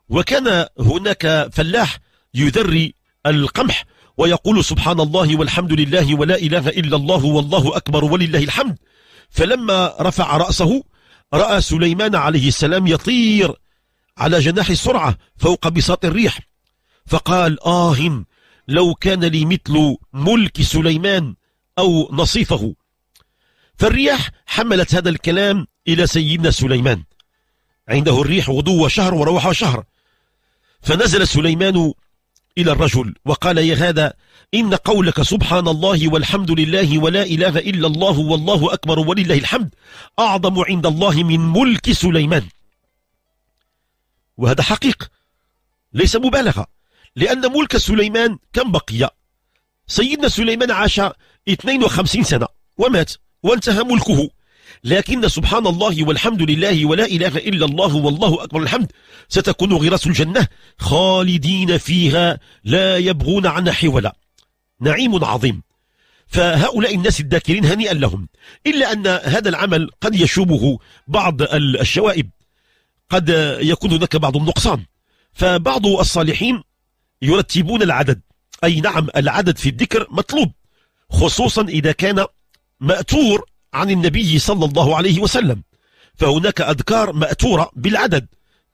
وكان هناك فلاح يذري القمح ويقول سبحان الله والحمد لله ولا إله إلا الله والله أكبر ولله الحمد فلما رفع رأسه رأى سليمان عليه السلام يطير على جناح السرعة فوق بساط الريح فقال آه لو كان لي مثل ملك سليمان أو نصيفه فالرياح حملت هذا الكلام إلى سيدنا سليمان عنده الريح غدو شهر وروح شهر فنزل سليمان إلى الرجل وقال يا هذا إن قولك سبحان الله والحمد لله ولا إله إلا الله والله أكبر ولله الحمد أعظم عند الله من ملك سليمان وهذا حقيق ليس مبالغة لأن ملك سليمان كم بقي سيدنا سليمان عاش 52 سنة ومات وانتهى ملكه لكن سبحان الله والحمد لله ولا إله إلا الله والله أكبر الحمد ستكون غرس الجنة خالدين فيها لا يبغون عن حولا نعيم عظيم فهؤلاء الناس الذاكرين هنيئا لهم إلا أن هذا العمل قد يشوبه بعض الشوائب قد يكون هناك بعض النقصان فبعض الصالحين يرتبون العدد أي نعم العدد في الذكر مطلوب خصوصا إذا كان مأتور عن النبي صلى الله عليه وسلم فهناك أذكار مأتورة بالعدد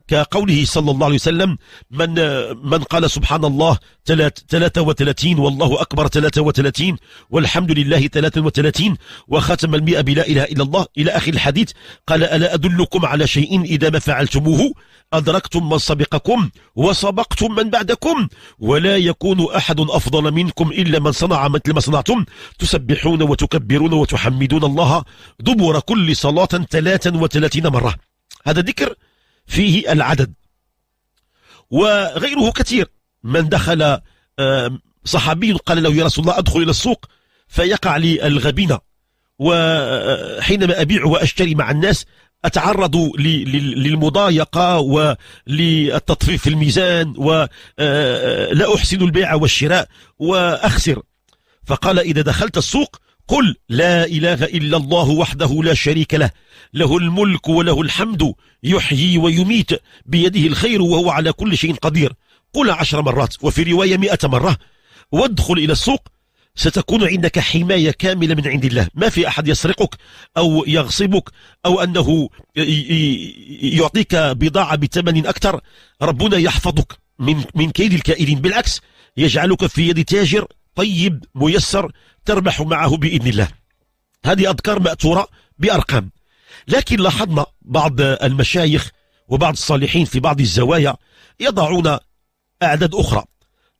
كقوله صلى الله عليه وسلم من من قال سبحان الله 33 والله أكبر 33 والحمد لله 33 وختم المئة بلا إله إلا الله إلى آخر الحديث قال ألا أدلكم على شيء إذا ما فعلتموه أدركتم من سبقكم وسبقتم من بعدكم ولا يكون أحد أفضل منكم إلا من صنع مثل ما صنعتم تسبحون وتكبرون وتحمدون الله دبر كل صلاة 33 مرة هذا ذكر فيه العدد وغيره كثير من دخل صحابي قال له يا رسول الله أدخل إلى السوق فيقع لي الغبينة وحينما أبيع وأشتري مع الناس أتعرض للمضايقة وللتطفيف في الميزان ولا آه، آه، أحسن البيع والشراء وأخسر فقال إذا دخلت السوق قل لا إله إلا الله وحده لا شريك له له الملك وله الحمد يحيي ويميت بيده الخير وهو على كل شيء قدير قل عشر مرات وفي رواية مئة مرة وادخل إلى السوق ستكون عندك حماية كاملة من عند الله ما في أحد يسرقك أو يغصبك أو أنه يعطيك بضاعة بثمن أكثر ربنا يحفظك من, من كيد الكائدين بالعكس يجعلك في يد تاجر طيب ميسر تربح معه بإذن الله هذه أذكار مأثورة بأرقام لكن لاحظنا بعض المشايخ وبعض الصالحين في بعض الزوايا يضعون أعداد أخرى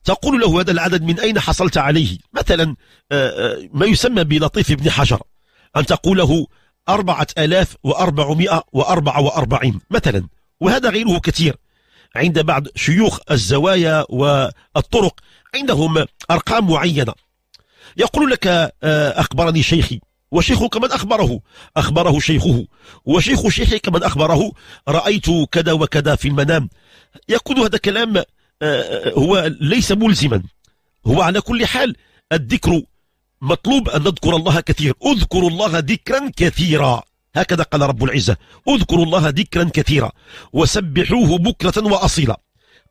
تقول له هذا العدد من أين حصلت عليه مثلا آه، آه، ما يسمى بلطيف بن حجر أن تقول له أربعة ألاف وأربعمائة وأربعة وأربعين مثلا وهذا غيره كثير عند بعض شيوخ الزوايا والطرق عندهم أرقام معينة يقول لك آه، أخبرني شيخي وشيخك من أخبره أخبره شيخه وشيخ شيخي كمن أخبره رأيت كذا وكذا في المنام يكون هذا كلام آه، آه، هو ليس ملزما هو على كل حال الذكر مطلوب أن نذكر الله كثير اذكروا الله ذكرا كثيرا هكذا قال رب العزة اذكروا الله ذكرا كثيرا وسبحوه بكرة وأصيلا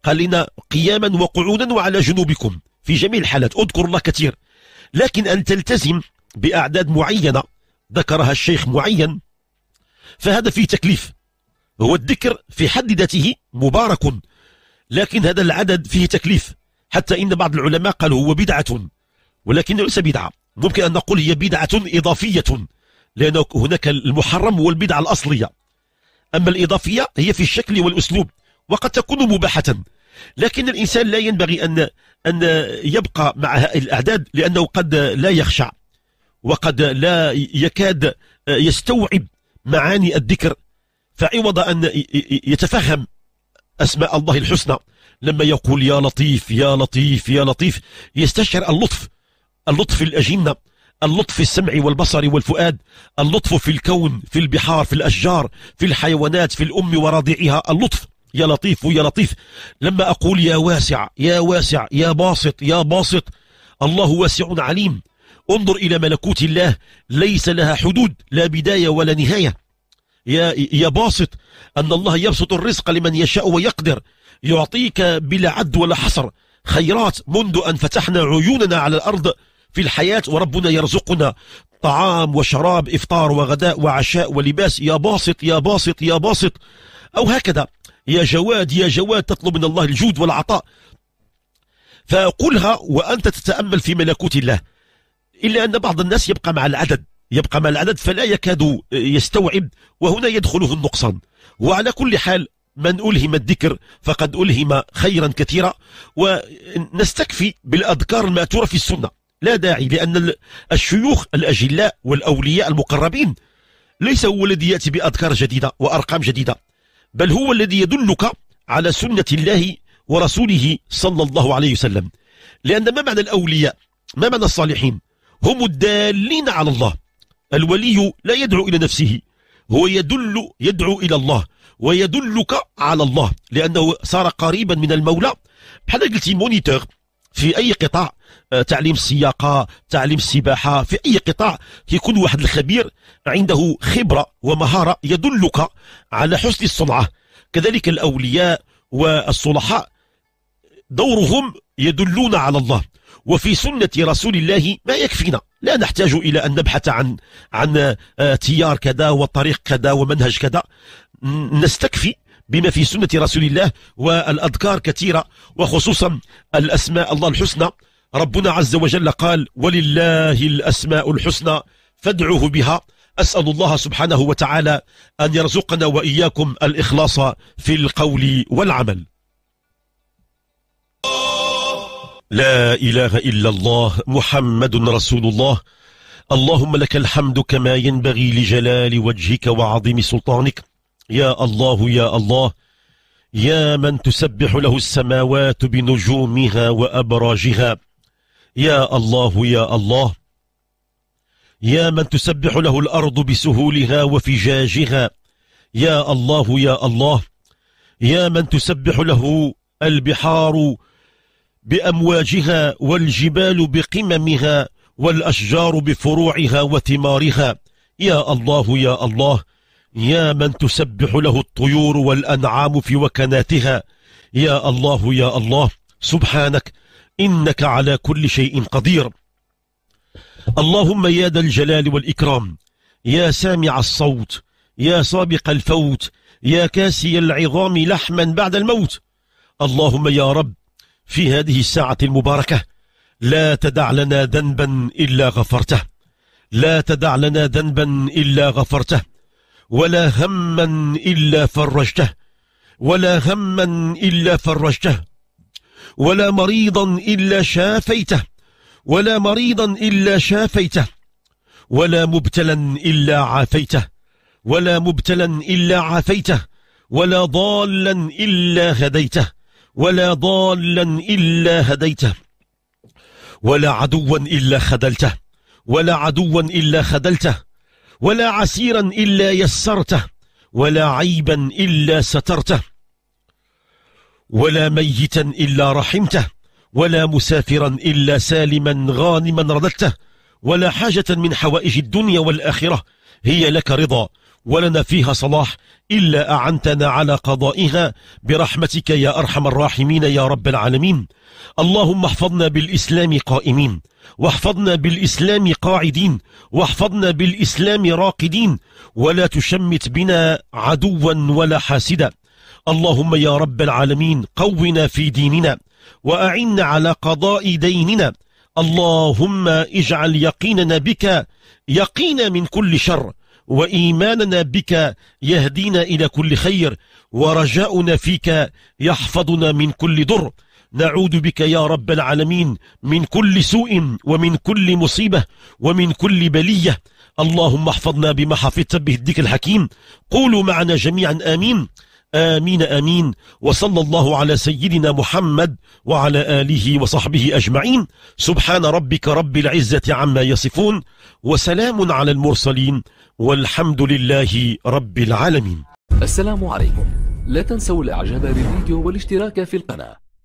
قال لنا قياما وقعودا وعلى جنوبكم في جميع الحالات اذكروا الله كثير لكن أن تلتزم بأعداد معينة ذكرها الشيخ معين فهذا فيه تكليف هو الذكر في حد ذاته مبارك لكن هذا العدد فيه تكليف حتى إن بعض العلماء قالوا هو بدعة ولكنه ليس بدعة ممكن أن نقول هي بدعة إضافية لأن هناك المحرم هو البدعة الأصلية أما الإضافية هي في الشكل والأسلوب وقد تكون مباحة لكن الإنسان لا ينبغي أن أن يبقى مع هذه الأعداد لأنه قد لا يخشع وقد لا يكاد يستوعب معاني الذكر فعوض أن يتفهم أسماء الله الحسنى لما يقول يا لطيف يا لطيف يا لطيف يستشعر اللطف اللطف في الأجنة اللطف في السمع والبصر والفؤاد اللطف في الكون في البحار في الأشجار في الحيوانات في الأم ورضيعها اللطف يا لطيف ويا لطيف لما أقول يا واسع يا واسع يا باسط يا باسط الله واسع عليم انظر إلى ملكوت الله ليس لها حدود لا بداية ولا نهاية يا, يا باسط أن الله يبسط الرزق لمن يشاء ويقدر يعطيك بلا عد ولا حصر خيرات منذ أن فتحنا عيوننا على الأرض في الحياة وربنا يرزقنا طعام وشراب إفطار وغداء وعشاء ولباس يا باسط يا باسط يا باسط أو هكذا يا جواد يا جواد تطلب من الله الجود والعطاء فقلها وأنت تتأمل في ملكوت الله إلا أن بعض الناس يبقى مع العدد يبقى مع العدد فلا يكاد يستوعب وهنا يدخله النقصان وعلى كل حال من ألهم الذكر فقد ألهم خيرا كثيرا ونستكفي بالأذكار الماتورة في السنة لا داعي لأن الشيوخ الأجلاء والأولياء المقربين ليس هو الذي يأتي بأذكار جديدة وأرقام جديدة بل هو الذي يدلك على سنة الله ورسوله صلى الله عليه وسلم لأن ما معنى الأولياء ما معنى الصالحين هم الدالين على الله الولي لا يدعو إلى نفسه هو يدل يدعو إلى الله ويدلك على الله لأنه صار قريبا من المولى بحال قلتي مونيتور في اي قطاع آه، تعليم السياقه تعليم السباحه في اي قطاع كيكون واحد الخبير عنده خبره ومهاره يدلك على حسن الصنعه كذلك الاولياء والصلحاء دورهم يدلون على الله وفي سنة رسول الله ما يكفينا لا نحتاج إلى أن نبحث عن عن آه، تيار كذا وطريق كذا ومنهج كذا نستكفي بما في سنة رسول الله والأذكار كثيرة وخصوصا الأسماء الله الحسنى ربنا عز وجل قال ولله الأسماء الحسنى فادعوه بها أسأل الله سبحانه وتعالى أن يرزقنا وإياكم الإخلاص في القول والعمل لا إله إلا الله محمد رسول الله اللهم لك الحمد كما ينبغي لجلال وجهك وعظيم سلطانك يا الله يا الله يا من تسبح له السماوات بنجومها وأبراجها يا الله يا الله يا من تسبح له الأرض بسهولها وفجاجها يا الله يا الله يا من تسبح له البحار بأمواجها والجبال بقممها والأشجار بفروعها وثمارها يا الله يا الله يا من تسبح له الطيور والأنعام في وكناتها يا الله يا الله سبحانك إنك على كل شيء قدير اللهم يا ذا الجلال والإكرام يا سامع الصوت يا سابق الفوت يا كاسي العظام لحما بعد الموت اللهم يا رب في هذه الساعة المباركة لا تدع لنا ذنبا إلا غفرته لا تدع لنا ذنبا إلا غفرته ولا هما إلا فرجته ولا هما إلا فرجته ولا مريضا إلا شافيته ولا مريضا إلا شافيته ولا مبتلا إلا عافيته ولا مبتلا إلا عافيته ولا ضالا إلا هديته ولا ضالا إلا هديته ولا عدوا إلا خذلته ولا عدوا إلا خذلته ولا عسيرا إلا يسرته ولا عيبا إلا سترته ولا ميتا إلا رحمته ولا مسافرا إلا سالما غانما رددته ولا حاجة من حوائج الدنيا والآخرة هي لك رضا ولنا فيها صلاح إلا أعنتنا على قضائها برحمتك يا أرحم الراحمين يا رب العالمين اللهم احفظنا بالإسلام قائمين واحفظنا بالإسلام قاعدين واحفظنا بالإسلام راقدين ولا تشمت بنا عدوا ولا حاسدا اللهم يا رب العالمين قونا في ديننا وأعنا على قضاء ديننا اللهم اجعل يقيننا بك يقينا من كل شر وإيماننا بك يهدينا إلى كل خير ورجاؤنا فيك يحفظنا من كل ضر نعوذ بك يا رب العالمين من كل سوء ومن كل مصيبة ومن كل بلية اللهم احفظنا بما حفظت به الديك الحكيم قولوا معنا جميعا آمين آمين آمين وصلى الله على سيدنا محمد وعلى آله وصحبه أجمعين سبحان ربك رب العزة عما يصفون وسلام على المرسلين والحمد لله رب العالمين السلام عليكم لا تنسوا الإعجاب بالفيديو والاشتراك في القناة